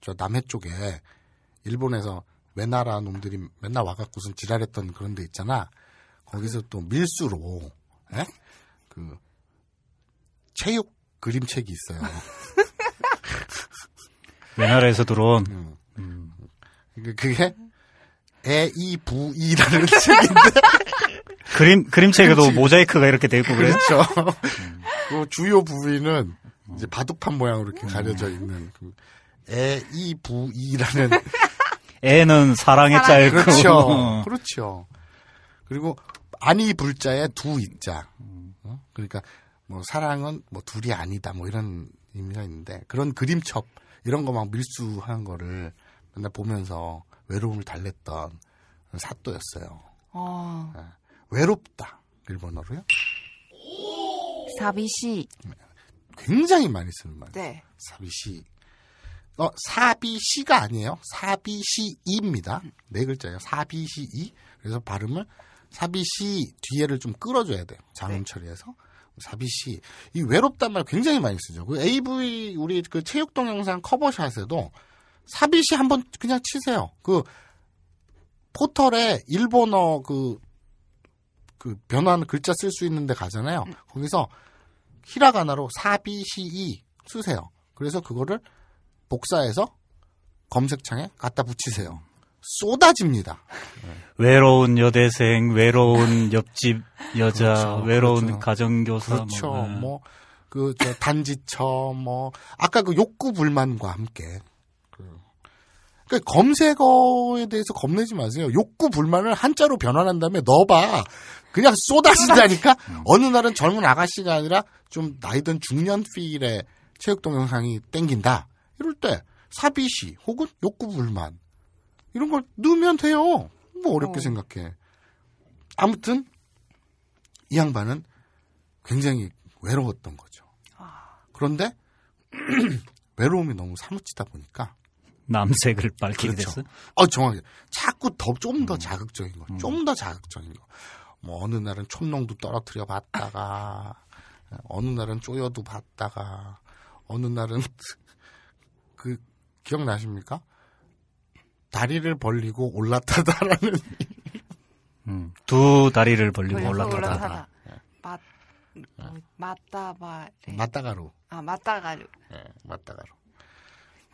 저 남해 쪽에 일본에서 외나라 놈들이 맨날 와갖고선 지랄했던 그런 데 있잖아. 거기서 또 밀수로 에? 예? 그 체육 그림책이 있어요. 옛날에서 들어온. 음. 음. 그러니까 그게 에이부이라는 책인데. 그림 그림책에도 그치. 모자이크가 이렇게 돼 있고 그래요. 그렇죠. 음. 그 주요 부위는 이제 바둑판 모양으로 이렇게 가려져 음. 있는 그 에이부이라는 에는 사랑의 자이고 그렇죠. 그렇죠. 그리고 아니 불자에 두인자 어? 그러니까 뭐 사랑은 뭐 둘이 아니다 뭐 이런 의미가 있는데 그런 그림첩 이런 거 막 밀수하는 거를 맨날 보면서 외로움을 달랬던 사또였어요. 어. 네. 외롭다 일본어로요. 사비시. 굉장히 많이 쓰는 말. 이에 네. 사비시. 어, 사비시가 아니에요. 사비시입니다 음. 네 글자예요. 사비시이. 그래서 발음을 사비시 뒤에를 좀 끌어줘야 돼요. 장음 네. 처리해서. 네. 사비 씨. 이 외롭단 말 굉장히 많이 쓰죠. 그 AV 우리 그 체육 동영상 커버샷에도 사비 씨 한번 그냥 치세요. 그 포털에 일본어 그, 그 변환 글자 쓸 수 있는 데 가잖아요. 음. 거기서 히라가나로 사비 시이 쓰세요. 그래서 그거를 복사해서 검색창에 갖다 붙이세요. 쏟아집니다. 외로운 여대생, 외로운 옆집 여자, 그렇죠, 그렇죠. 외로운 뭐, 그렇죠. 가정교사. 그렇죠. 뭐, 네. 뭐 그, 저, 단지처, 뭐, 아까 그 욕구 불만과 함께. 그, 그러니까 검색어에 대해서 겁내지 마세요. 욕구 불만을 한자로 변환한 다음에 넣어봐. 그냥 쏟아진다니까? 음. 어느 날은 젊은 아가씨가 아니라 좀 나이든 중년 필의 체육 동영상이 땡긴다. 이럴 때, 사비시 혹은 욕구 불만. 이런 걸 넣으면 돼요. 뭐 어렵게 어. 생각해. 아무튼 이 양반은 굉장히 외로웠던 거죠. 아. 그런데 외로움이 너무 사무치다 보니까 남색을 밝히게 그렇죠. 됐어. 어 정확해. 자꾸 더 좀더 음. 자극적인 거, 음. 좀더 자극적인 거. 뭐 어느 날은 촛농도 떨어뜨려 봤다가 어, 어느 날은 쪼여도 봤다가 어느 날은 그 기억나십니까? 다리를 벌리고 올라타다라는. 음, 두 다리를 벌리고 올라타다. 올다 맞, 맞다바. 맞다가루. 네. 아, 맞다가루. 네, 예, 맞다가루.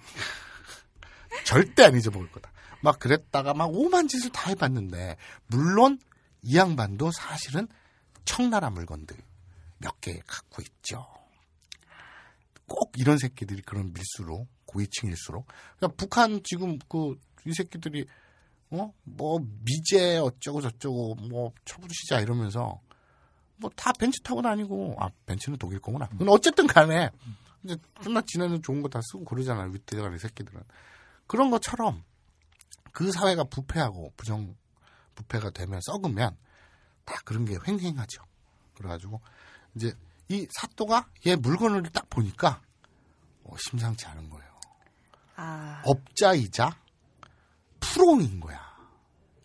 절대 안 잊어먹을 거다. 막 그랬다가 막 오만 짓을 다 해봤는데, 물론 이 양반도 사실은 청나라 물건들 몇 개 갖고 있죠. 꼭 이런 새끼들이 그런 밀수로 고위층일수록 그러니까 북한 지금 그이 새끼들이 어 뭐 미제 어쩌고 저쩌고 뭐 쳐부르시자 이러면서 뭐 다 벤츠 타고 다니고 아 벤츠는 독일 거구나. 근데 어쨌든 간에 이제 끝나지나는 좋은 거 다 쓰고 그러잖아 요윗대가이 새끼들은 그런 것처럼 그 사회가 부패하고 부정 부패가 되면 썩으면 다 그런 게 횡행하죠. 그래가지고 이제 이 사또가 얘 물건을 딱 보니까 어, 심상치 않은 거예요. 아... 업자이자 프롱인 거야.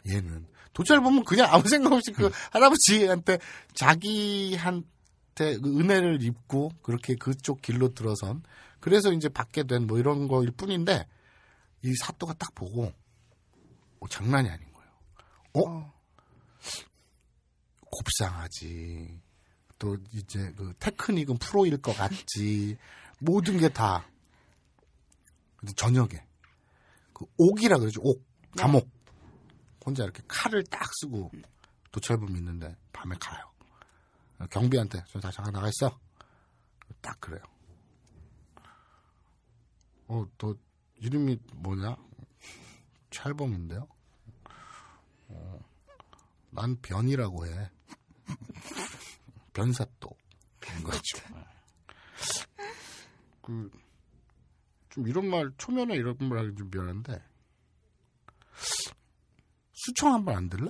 얘는 도찰 보면 그냥 아무 생각 없이 그 음. 할아버지한테 자기한테 그 은혜를 입고 그렇게 그쪽 길로 들어선 그래서 이제 받게 된 뭐 이런 거일 뿐인데 이 사또가 딱 보고 어, 장난이 아닌 거예요. 어? 어. 곱상하지. 또 이제 그 테크닉은 프로일 것 같지. 모든 게 다. 저녁에 그 옥이라 그러죠. 옥. 네. 감옥 혼자 이렇게 칼을 딱 쓰고 도철범이 있는데 밤에 가요. 경비한테 저다 잠깐 나가 있어. 딱 그래요. 어, 너 이름이 뭐냐? 철범인데요 어, 난 변이라고 해. 변사또. 변거죠 그, 좀 이런 말, 초면에 이런 말 하기 좀 미안한데, 수청 한 번 안 들래?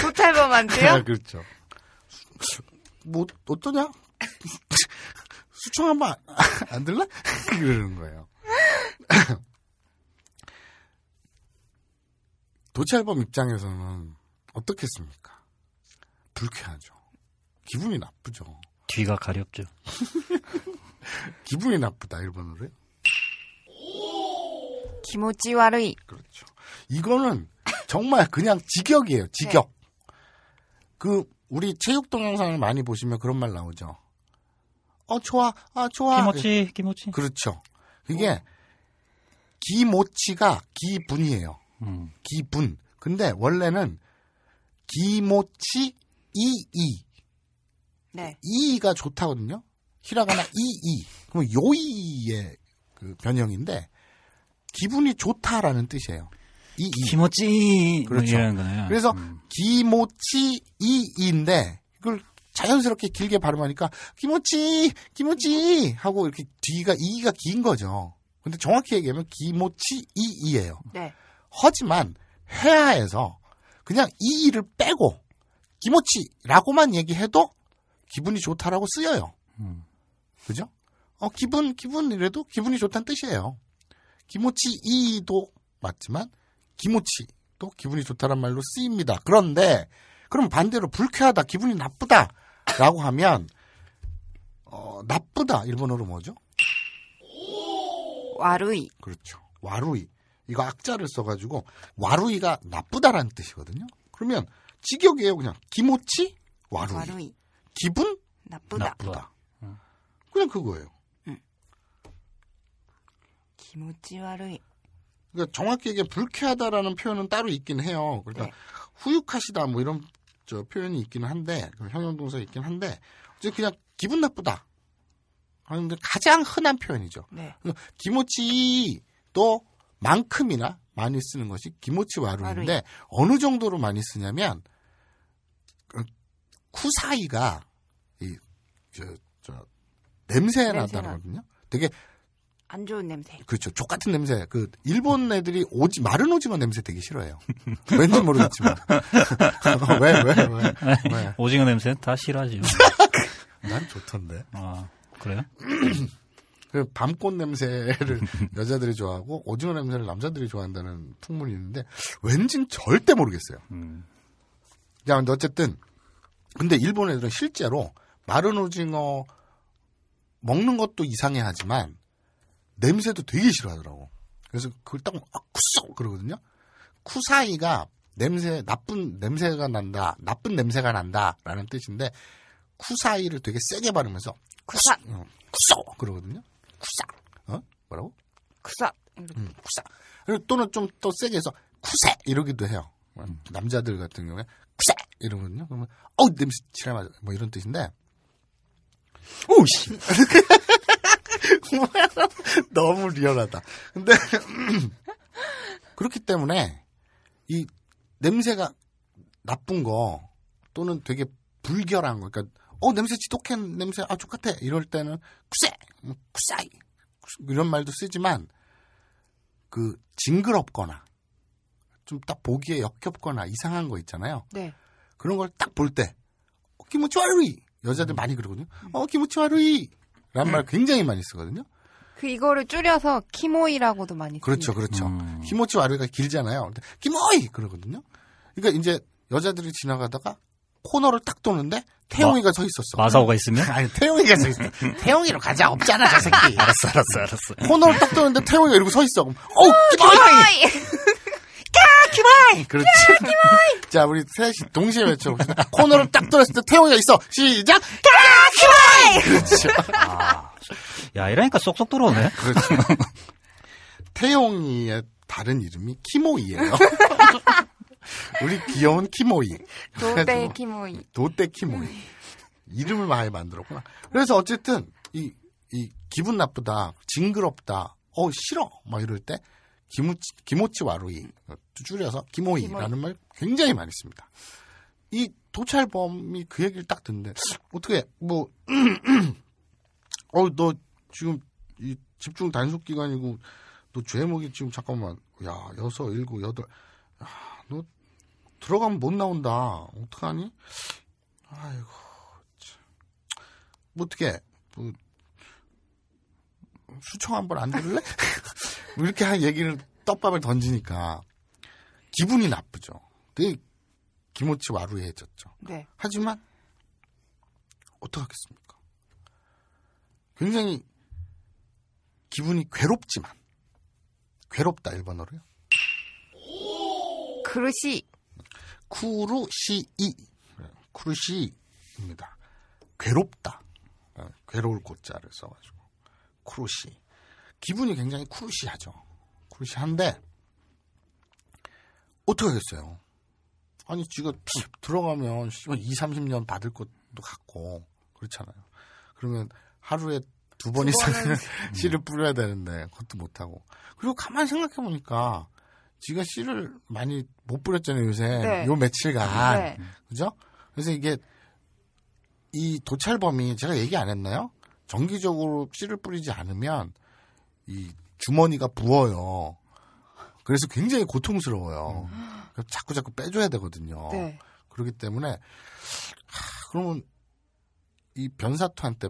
도탈범 안 돼요? 아, 그렇죠. 뭐 어떠냐? 수청 한 번 안 들래? 그러는 거예요. 도찰범 입장에서는 어떻겠습니까? 불쾌하죠. 기분이 나쁘죠. 귀가 가렵죠. 기분이 나쁘다 일본어로 기모찌 와르이. 그렇죠. 이거는 정말 그냥 직역이에요. 네. 직역. 네. 그 우리 체육 동영상을 많이 보시면 그런 말 나오죠. 어 좋아, 아 좋아. 기모찌, 기모찌. 그렇죠. 이게 어. 기모찌가 기분이에요. 음. 기분. 근데 원래는 기모찌 이이. 네. 이이가 좋다거든요. 히라가나 이이. 그럼 요이의 그 변형인데 기분이 좋다라는 뜻이에요. 이, 이. 기모찌 그렇죠. 거네요. 그래서 음. 기모찌 이인데 이걸 자연스럽게 길게 발음하니까 기모찌 기모찌 하고 이렇게 뒤가 이가 긴 거죠. 근데 정확히 얘기하면 기모찌 이이에요 네. 하지만 해야에서 그냥 이이를 빼고 기모찌라고만 얘기해도 기분이 좋다라고 쓰여요. 음. 그죠? 어 기분 기분 이래도 기분이 좋다는 뜻이에요. 김모치 이도 맞지만 김모치또 기분이 좋다는 말로 쓰입니다. 그런데 그럼 반대로 불쾌하다, 기분이 나쁘다라고 하면 어, 나쁘다 일본어로 뭐죠? 와루이. 그렇죠. 와루이. 이거 악자를 써가지고 와루이가 나쁘다라는 뜻이거든요. 그러면 직역이에요 그냥 김모치 와루이. 와루이. 기분 나쁘다. 나쁘다. 그냥 그거예요. 기모찌와르이. 그러니까 정확히 이게 불쾌하다라는 표현은 따로 있긴 해요. 그러니까 네. 후육하시다 뭐 이런 저 표현이 있기는 한데 형용동사 있긴 한데 이제 그냥 기분 나쁘다 하는 데 가장 흔한 표현이죠. 네. 기모찌도 만큼이나 많이 쓰는 것이 기모찌 와루인데 어느 정도로 많이 쓰냐면 쿠사이가 그 이저저 냄새 나다거든요 되게 안 좋은 냄새. 그렇죠. 족 같은 냄새. 그 일본 애들이 오지 마른 오징어 냄새 되게 싫어해요. 왠지 모르겠지만. 왜, 왜, 왜, 왜? 오징어 냄새 다 싫어하지. 난 좋던데. 아 그래요? 그 밤꽃 냄새를 여자들이 좋아하고 오징어 냄새를 남자들이 좋아한다는 풍문이 있는데 왠진 절대 모르겠어요. 음. 자, 근데 어쨌든 근데 일본 애들은 실제로 마른 오징어 먹는 것도 이상해하지만 냄새도 되게 싫어하더라고. 그래서 그걸 딱 아, 쿠쏙 그러거든요. 쿠사이가 냄새 나쁜 냄새가 난다, 나쁜 냄새가 난다라는 뜻인데 쿠사이를 되게 세게 발음해서 쿠사 쿠쏙 어, 그러거든요. 쿠사 어 뭐라고? 쿠사 응, 음, 쿠사 그리고 또는 좀또 세게 해서 쿠세 이러기도 해요. 음. 남자들 같은 경우에 쿠세 이러거든요. 그러면 어우 냄새 지랄 맞아 뭐 이런 뜻인데 오씨 너무 리얼하다. 근데 그렇기 때문에 이 냄새가 나쁜 거 또는 되게 불결한 거, 그러니까 어 냄새 지독해 냄새 아 똑같아 이럴 때는 쿠세 뭐 쿠사이 이런 말도 쓰지만 그 징그럽거나 좀 딱 보기에 역겹거나 이상한 거 있잖아요. 네. 그런 걸 딱 볼 때, 어, 김치 와루이 여자들 음. 많이 그러거든요. 어, 김치 와루이 란말 굉장히 많이 쓰거든요. 그 이거를 줄여서 키모이라고도 많이 쓰죠. 그렇죠, 그렇죠. 음. 키모치 와르가 길잖아요. 키모이 그러거든요. 그러니까 이제 여자들이 지나가다가 코너를 딱 도는데 태용이가 마, 서 있었어. 마사오가 있으면? 아니 태용이가 서 있어. 태용이로 가자 없잖아 저 새끼. 알았어, 알았어, 알았어. 코너를 딱 도는데 태용이가 이러고 서 있어. 그럼 어우 어, 키모이. 까 키모이. 그렇지. 야, 키모이. 그렇죠. 자 우리 셋이 동시에 외쳐. 코너를 딱 돌았을 때 태용이가 있어. 시작. 까 키와이! 그렇죠. 그렇죠. 아. 야, 이러니까 쏙쏙 들어오네. 그렇죠. 태용이의 다른 이름이 키모이예요. 우리 귀여운 키모이. 도떼 키모이. 도떼 키모이. 이름을 많이 만들었구나. 그래서 어쨌든 이, 이 기분 나쁘다, 징그럽다, 어 싫어, 막 이럴 때 김우치, 김오치 와루이 줄여서 김오이라는 말 굉장히 많이 씁니다. 이 도찰범이 그 얘기를 딱 듣는데 어떻게 뭐 어 너 지금 이 집중 단속 기간이고 너 죄목이 지금 잠깐만 야 여섯 일곱 여덟 야너 들어가면 못 나온다 어떡하니 아이고 뭐 어떻게 뭐 수청 한번 안 들을래 뭐 이렇게 한 얘기를 떡밥을 던지니까 기분이 나쁘죠. 되게 그 기모치 와루해졌죠. 네. 하지만 어떡하겠습니까? 굉장히 기분이 괴롭지만 괴롭다 일본어로요. 크루시 쿠루시이 쿠루시입니다. 괴롭다. 어, 괴로울 곳자를 써가지고 쿠루시 기분이 굉장히 쿠루시하죠. 쿠루시한데 어떻게 하겠어요? 아니 지가 들어가면 2, 30년 받을 것도 같고 그렇잖아요. 그러면 하루에 두 번 이상 씨를 뿌려야 되는데 그것도 못하고 그리고 가만 히 생각해 보니까 지가 씨를 많이 못 뿌렸잖아요 요새 네. 요 며칠간 네. 그죠? 그래서 이게 이 도찰범이 제가 얘기 안 했나요? 정기적으로 씨를 뿌리지 않으면 이 주머니가 부어요. 그래서 굉장히 고통스러워요. 음. 그러니까 자꾸 자꾸 빼줘야 되거든요. 네. 그렇기 때문에 하, 그러면 이 변사토한테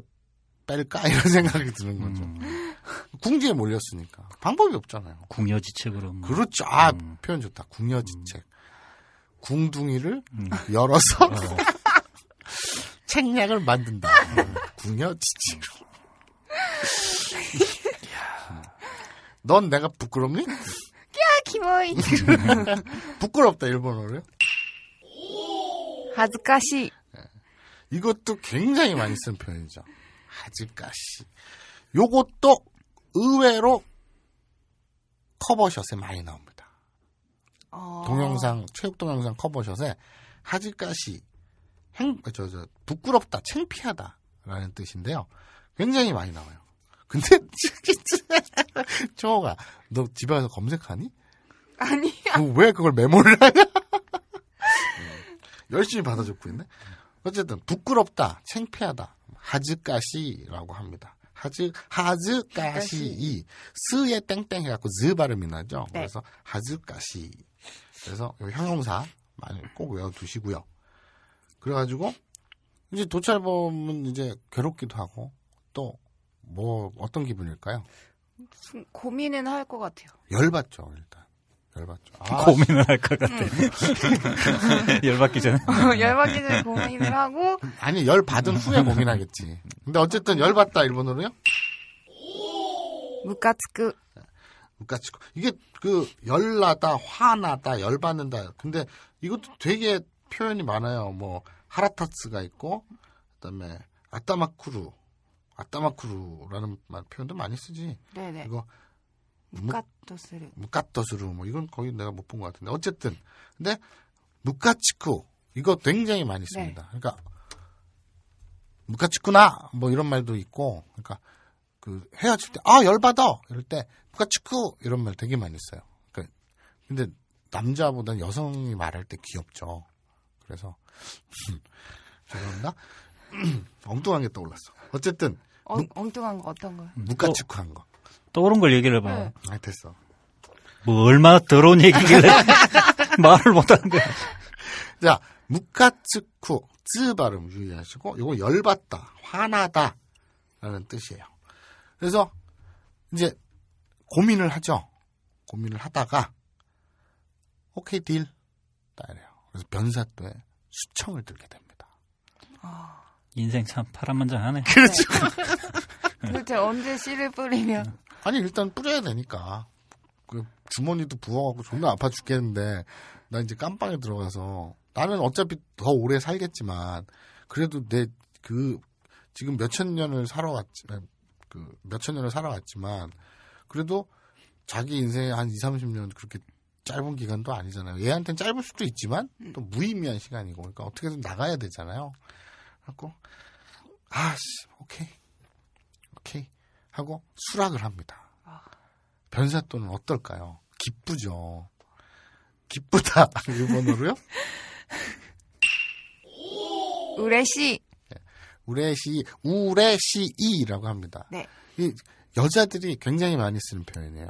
뺄까 이런 생각이 드는 거죠. 음. 궁지에 몰렸으니까 방법이 없잖아요. 궁여지책으로. 뭐. 그렇죠. 아 음. 표현 좋다. 궁여지책. 음. 궁둥이를 음. 열어서 어. 책략을 만든다. 궁여지책. 음. 넌 내가 부끄럽니? 키이 뭐 부끄럽다 일본어로요. 하즈카시. 예. 이것도 굉장히 많이 쓴 표현이죠. 하즈카시. 요것도 의외로 커버샷에 많이 나옵니다. 어... 동영상 체육 동영상 커버샷에 하즈카시 행, 저, 저, 부끄럽다, 창피하다, 라는 뜻인데요. 굉장히 많이 나와요. 근데, 진짜, 저가, 너 집에 와서 검색하니? 아니. 야왜 그 그걸 메모를 하냐? 음. 열심히 받아줬고 있네. 어쨌든 부끄럽다, 창피하다, 하즈까시라고 합니다. 하즈 하즈까시 스의 땡땡 해갖고 즈 발음이 나죠. 네. 그래서 하즈까시. 그래서 형용사 많이 꼭 외워두시고요. 그래가지고 이제 도찰범은 이제 괴롭기도 하고 또 뭐 어떤 기분일까요? 고민은 할 것 같아요. 열받죠 일단. 열받죠. 아, 고민을 할 것 같아. 음. 열받기 전에. 어, 열받기 전에 고민을 하고. 아니, 열받은 후에 고민하겠지. 근데 어쨌든 열받다, 일본어로요? 무카츠쿠. 무카츠쿠. 이게 그, 열나다, 화나다, 열받는다. 근데 이것도 되게 표현이 많아요. 뭐, 하라타츠가 있고, 그 다음에, 아따마쿠루. 아따마쿠루라는 표현도 많이 쓰지. 네네. 이거 무까또스루. 무까또스루. 뭐 이건 거기 내가 못 본 것 같은데. 어쨌든. 근데 무까치쿠. 이거 굉장히 많이 네. 씁니다. 네. 그러니까 무까치쿠나 뭐 이런 말도 있고. 그러니까 그 헤어질 때 아, 열받아. 이럴 때 무까치쿠 이런 말 되게 많이 써요. 그러니까 근데 남자보다는 여성이 말할 때 귀엽죠. 그래서 죄송합니다. 엉뚱한 게 떠올랐어. 어쨌든 엉, 무, 엉뚱한 거 어떤 거요? 무가축한 거. 또 그런 걸 얘기를 해봐. 네. 아, 됐어. 뭐 얼마나 더러운 얘기길래 말을 못하는 거야. 자, 무카츠쿠 쯔 발음 유의하시고이거 열받다, 화나다 라는 뜻이에요. 그래서 이제 고민을 하죠. 고민을 하다가 오케이 딜 따래요. 그래서 변사때 수청을 들게 됩니다. 아. 인생 참 파란만장하네. 그렇죠. 도대체 언제 씨를 뿌리면 음. 아니 일단 뿌려야 되니까 그 주머니도 부어갖고 존나 아파 죽겠는데 나 이제 깜빵에 들어가서 나는 어차피 더 오래 살겠지만 그래도 내 그 지금 몇천 년을 살아왔지 그 몇천 년을 살아왔지만 그래도 자기 인생에 한 2, 30년 그렇게 짧은 기간도 아니잖아요. 얘한테는 짧을 수도 있지만 음. 또 무의미한 시간이고 그러니까 어떻게든 나가야 되잖아요. 그래갖고 아씨 오케이 오케이 하고 수락을 합니다. 아. 변사또는 어떨까요? 기쁘죠. 기쁘다 일본어로요? 우레시 예. 우레시 우레시이라고 합니다. 네. 이 여자들이 굉장히 많이 쓰는 표현이에요.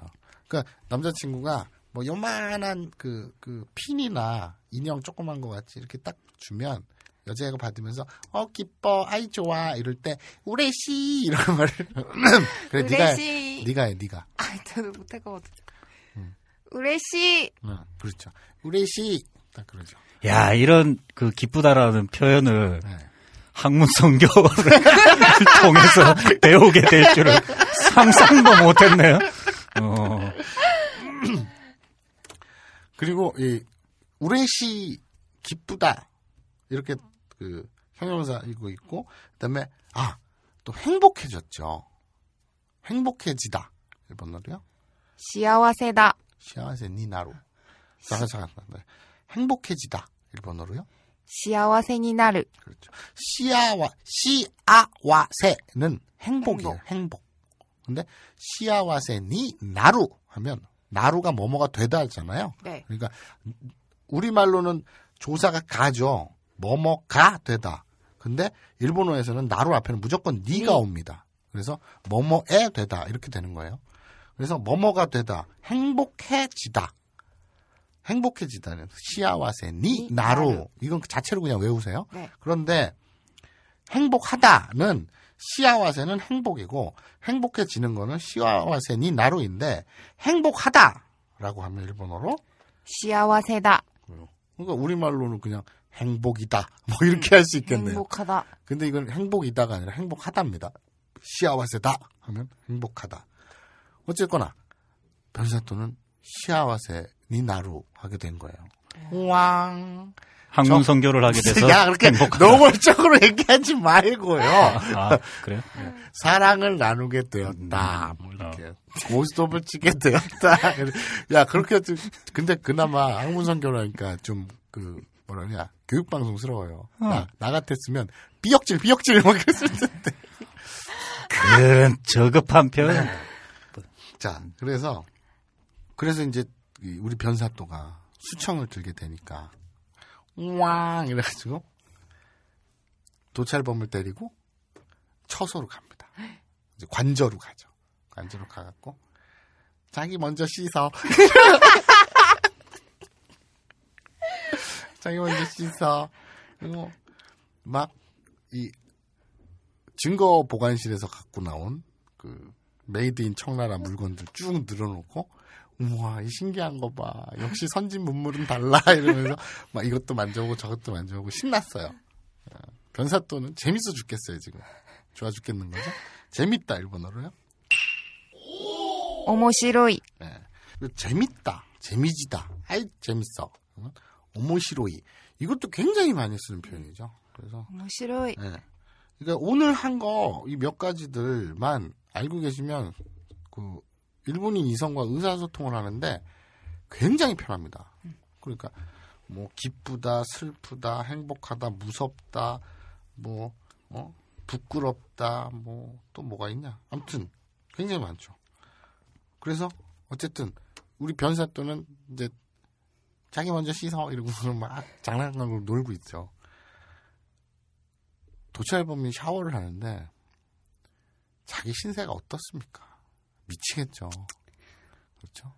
그러니까 남자친구가 뭐 요만한 그, 그 핀이나 인형 조그만 것 같이 이렇게 딱 주면 여자애가 받으면서 어 기뻐 아이 좋아 이럴 때 우레시 이런 말을 그래 우레시. 네가 해, 네가 해 네가 아 저는 못할 것 같아 음. 우레시 응, 그렇죠 우레시 딱 그러죠 야 이런 그 기쁘다라는 표현을 네. 학문 성교를 통해서 배우게 될 줄은 상상도 못했네요. 어. 그리고 이 우레시 기쁘다 이렇게 그 형용사 읽고 있고 그다음에 아 또 행복해졌죠. 행복해지다 일본어로요. 시아와세다. 시아와세 니나로. 잠깐 잠깐. 행복해지다 일본어로요. 시아와세니나루 그렇죠. 시아와 시아와세는 행복이에요. 행복. 행복. 근데 시아와세니 나루 하면 나루가 뭐뭐가 되다 하잖아요. 네. 그러니까 우리말로는 조사가 가죠. 뭐뭐가 되다. 근데 일본어에서는 나루 앞에는 무조건 니가 네. 옵니다. 그래서 뭐뭐에 되다 이렇게 되는 거예요. 그래서 뭐뭐가 되다 행복해지다. 행복해지다는 시아와세 니나루 이건 그 자체로 그냥 외우세요. 네. 그런데 행복하다는 시아와세는 행복이고 행복해지는 거는 시아와세 니나루인데 행복하다라고 하면 일본어로 시아와세다. 그러니까 우리말로는 그냥 행복이다. 뭐 이렇게 음, 할수 있겠네요. 행복하다. 근데 이건 행복이다가 아니라 행복하답니다. 시아와세다 하면 행복하다. 어쨌거나 변사또는 시아와세니 나루 하게 된 거예요. 음. 왕. 한국 선교를 하게 돼서 야 그렇게 행복하다. 노골적으로 얘기하지 말고요. 아, 아 그래요? 네. 사랑을 나누게 되었다. 음, 뭐 어. 이렇게 고스톱을 치게 되었다. 야 그렇게 근데 그나마 한국 선교라니까 좀그 뭐라 냐 교육방송스러워요. 어. 나, 나 같았으면 삐역질 삐역질 막 그랬을 텐데. 그런 저급한 표현. 네. 자, 그래서 그래서 이제 우리 변사또가 수청을 들게 되니까 왕 이래가지고 도찰범을 때리고 처소로 갑니다. 이제 관저로 가죠. 관저로 가갖고 자기 먼저 씻어. 자기 먼저 씻어. 그리고 막이 증거 보관실에서 갖고 나온 그 메이드 인 청나라 물건들 쭉 늘어놓고 우와 이 신기한 거 봐. 역시 선진 문물은 달라 이러면서 막 이것도 만져보고 저것도 만져보고 신났어요. 어, 변사또는 재밌어 죽겠어요 지금. 좋아 죽겠는 거죠? 재밌다 일본어로요. 오모시로이. 네. 재밌다, 재미지다, 아이 재밌어. 오모시로이 이것도 굉장히 많이 쓰는 표현이죠. 그래서 오모시로이. 네. 그러니까 오늘 한 거 이 몇 가지들만 알고 계시면 그 일본인 이성과 의사소통을 하는데 굉장히 편합니다. 음. 그러니까 뭐 기쁘다, 슬프다, 행복하다, 무섭다, 뭐 어? 부끄럽다, 뭐 또 뭐가 있냐. 아무튼 굉장히 많죠. 그래서 어쨌든 우리 변사 또는 이제 자기 먼저 씻어 이러고 막 장난감으로 놀고 있죠. 도치알범이 샤워를 하는데 자기 신세가 어떻습니까? 미치겠죠. 그렇죠?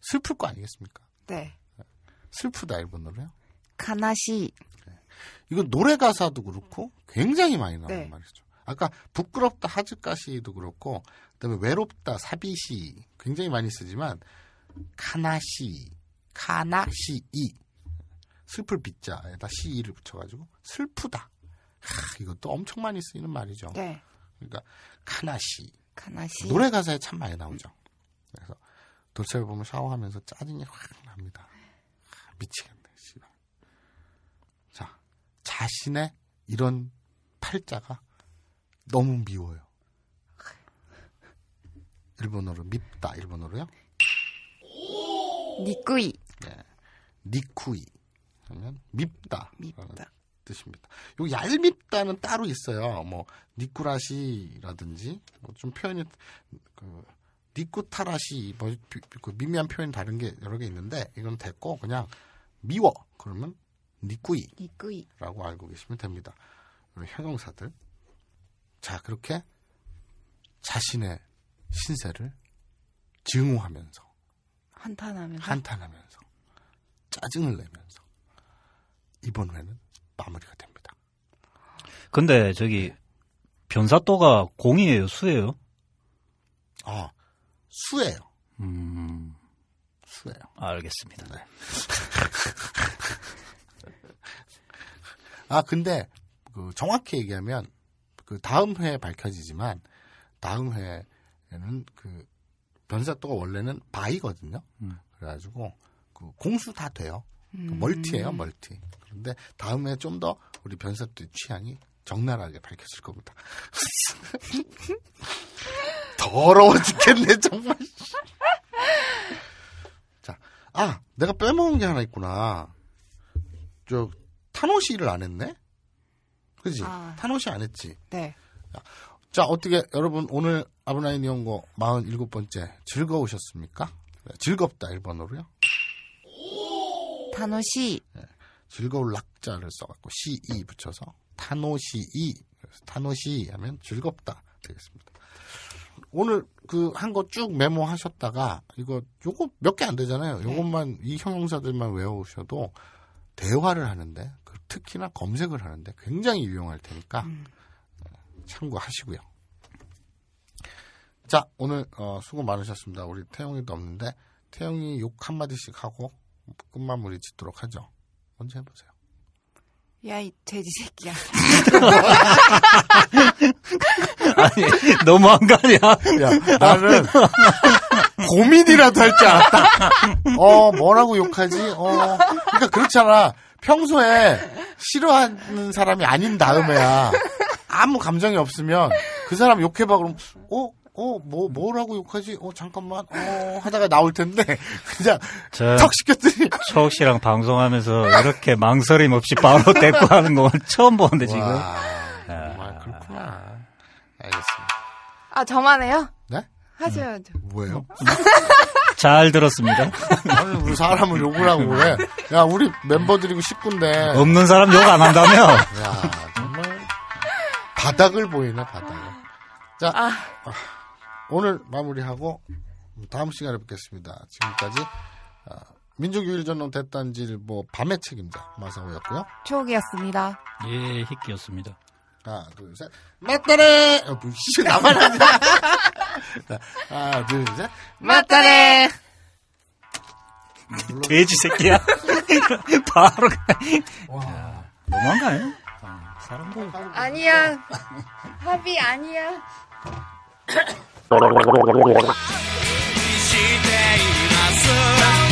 슬플 거 아니겠습니까? 네. 슬프다 일본 노래요? 가나시. 네. 이거 노래 가사도 그렇고 굉장히 많이 나오는 네. 말이죠. 아까 부끄럽다 하즈까시도 그렇고 그다음에 외롭다 사비시 굉장히 많이 쓰지만 가나시 가나 시이 슬플 빗자에다 시이를 붙여가지고 슬프다. 하, 이것도 엄청 많이 쓰이는 말이죠. 네. 그러니까 가나시 카나시. 노래 가사에 참 많이 나오죠. 그래서 돌체를 보면 샤워하면서 짜증이 확 납니다. 미치겠네, 씨발. 자, 자신의 이런 팔자가 너무 미워요. 일본어로 밉다, 일본어로요. 니꾸이. 네. 니쿠이 하면 밉다. 밉다. 뜻입니다. 요 얄밉다는 따로 있어요. 뭐 니쿠라시라든지 뭐좀 표현이 그 니쿠타라시 뭐그 미미한 표현 이 다른 게 여러 개 있는데 이건 됐고 그냥 미워 그러면 니쿠이 니꾸이라고 알고 계시면 됩니다. 형용사들 자 그렇게 자신의 신세를 증오하면서 한탄하면서 한탄하면서 짜증을 내면서 이번 회는 마무리가 됩니다. 근데 저기 네. 변사또가 공이에요, 수예요? 아, 수예요. 음. 수예요. 알겠습니다. 네. 아, 근데 그 정확히 얘기하면 그 다음 회에 밝혀지지만 다음 회에는 그 변사또가 원래는 바이거든요. 음. 그래가지고 그 공수 다 돼요. 그 음. 멀티예요, 멀티. 그런데 다음에 좀 더 우리 변사들 취향이 적나라하게 밝혀질 겁니다. 더러워 죽겠네, 정말. 자, 아, 내가 빼먹은 게 하나 있구나. 저, 타노시를안 했네? 그지? 아. 탄호시 안 했지? 네. 자, 어떻게 여러분 오늘 아브라인 이용고 47번째 즐거우셨습니까? 즐겁다, 일본어로요. 타노시. 네. 즐거울 락자를 써갖고 시 이 붙여서 타노시이. 타노시 하면 즐겁다 되겠습니다. 오늘 그 한 거 쭉 메모하셨다가 이거 요거 몇 개 안 되잖아요. 네. 요것만 이 형용사들만 외우셔도 대화를 하는데 그 특히나 검색을 하는데 굉장히 유용할 테니까 음. 네, 참고하시고요. 자 오늘 어, 수고 많으셨습니다. 우리 태용이도 없는데 태용이 욕 한마디씩 하고 끝마무리 짓도록 하죠. 먼저 해보세요. 야, 이 돼지 새끼야. 아니, 너무한 거 아니야? 야, 나는 고민이라도 할 줄 알았다. 어, 뭐라고 욕하지? 어, 그러니까 그렇잖아. 평소에 싫어하는 사람이 아닌 다음에야 아무 감정이 없으면 그 사람 욕해봐 그럼 어? 어, 뭐, 뭐라고 욕하지? 어, 잠깐만. 어, 하다가 나올 텐데, 그냥 저, 턱 시켰더니. 초옥 씨랑 방송하면서 이렇게 망설임 없이 바로 대꾸하는 건 처음 보는데, 지금. 와, 아. 정말 그렇구나. 알겠습니다. 아, 저만 해요? 네? 하셔야죠. 뭐예요? 음, 잘 들었습니다. 아니, 우리 사람을 욕을 하고 왜? 야, 우리 멤버들이고 싶은데 없는 사람 욕 안 한다며? 야, 정말. 바닥을 보이네, 바닥을. 자. 아. 아. 오늘 마무리하고 다음 시간에 뵙겠습니다. 지금까지 어, 민족유일전농 대단지보 뭐 밤의 책임자 마상호였고요 추억이었습니다. 예, 히키였습니다. 하나, 둘, 셋. 맞다래! 어, 뭐, 씨, 나만 하냐? 하나, 둘, 셋. 맞다래! 돼지 새끼야. 바로 가. 와. 너무가요아 사람도. 뭐 아니야. 합이 아니야. しています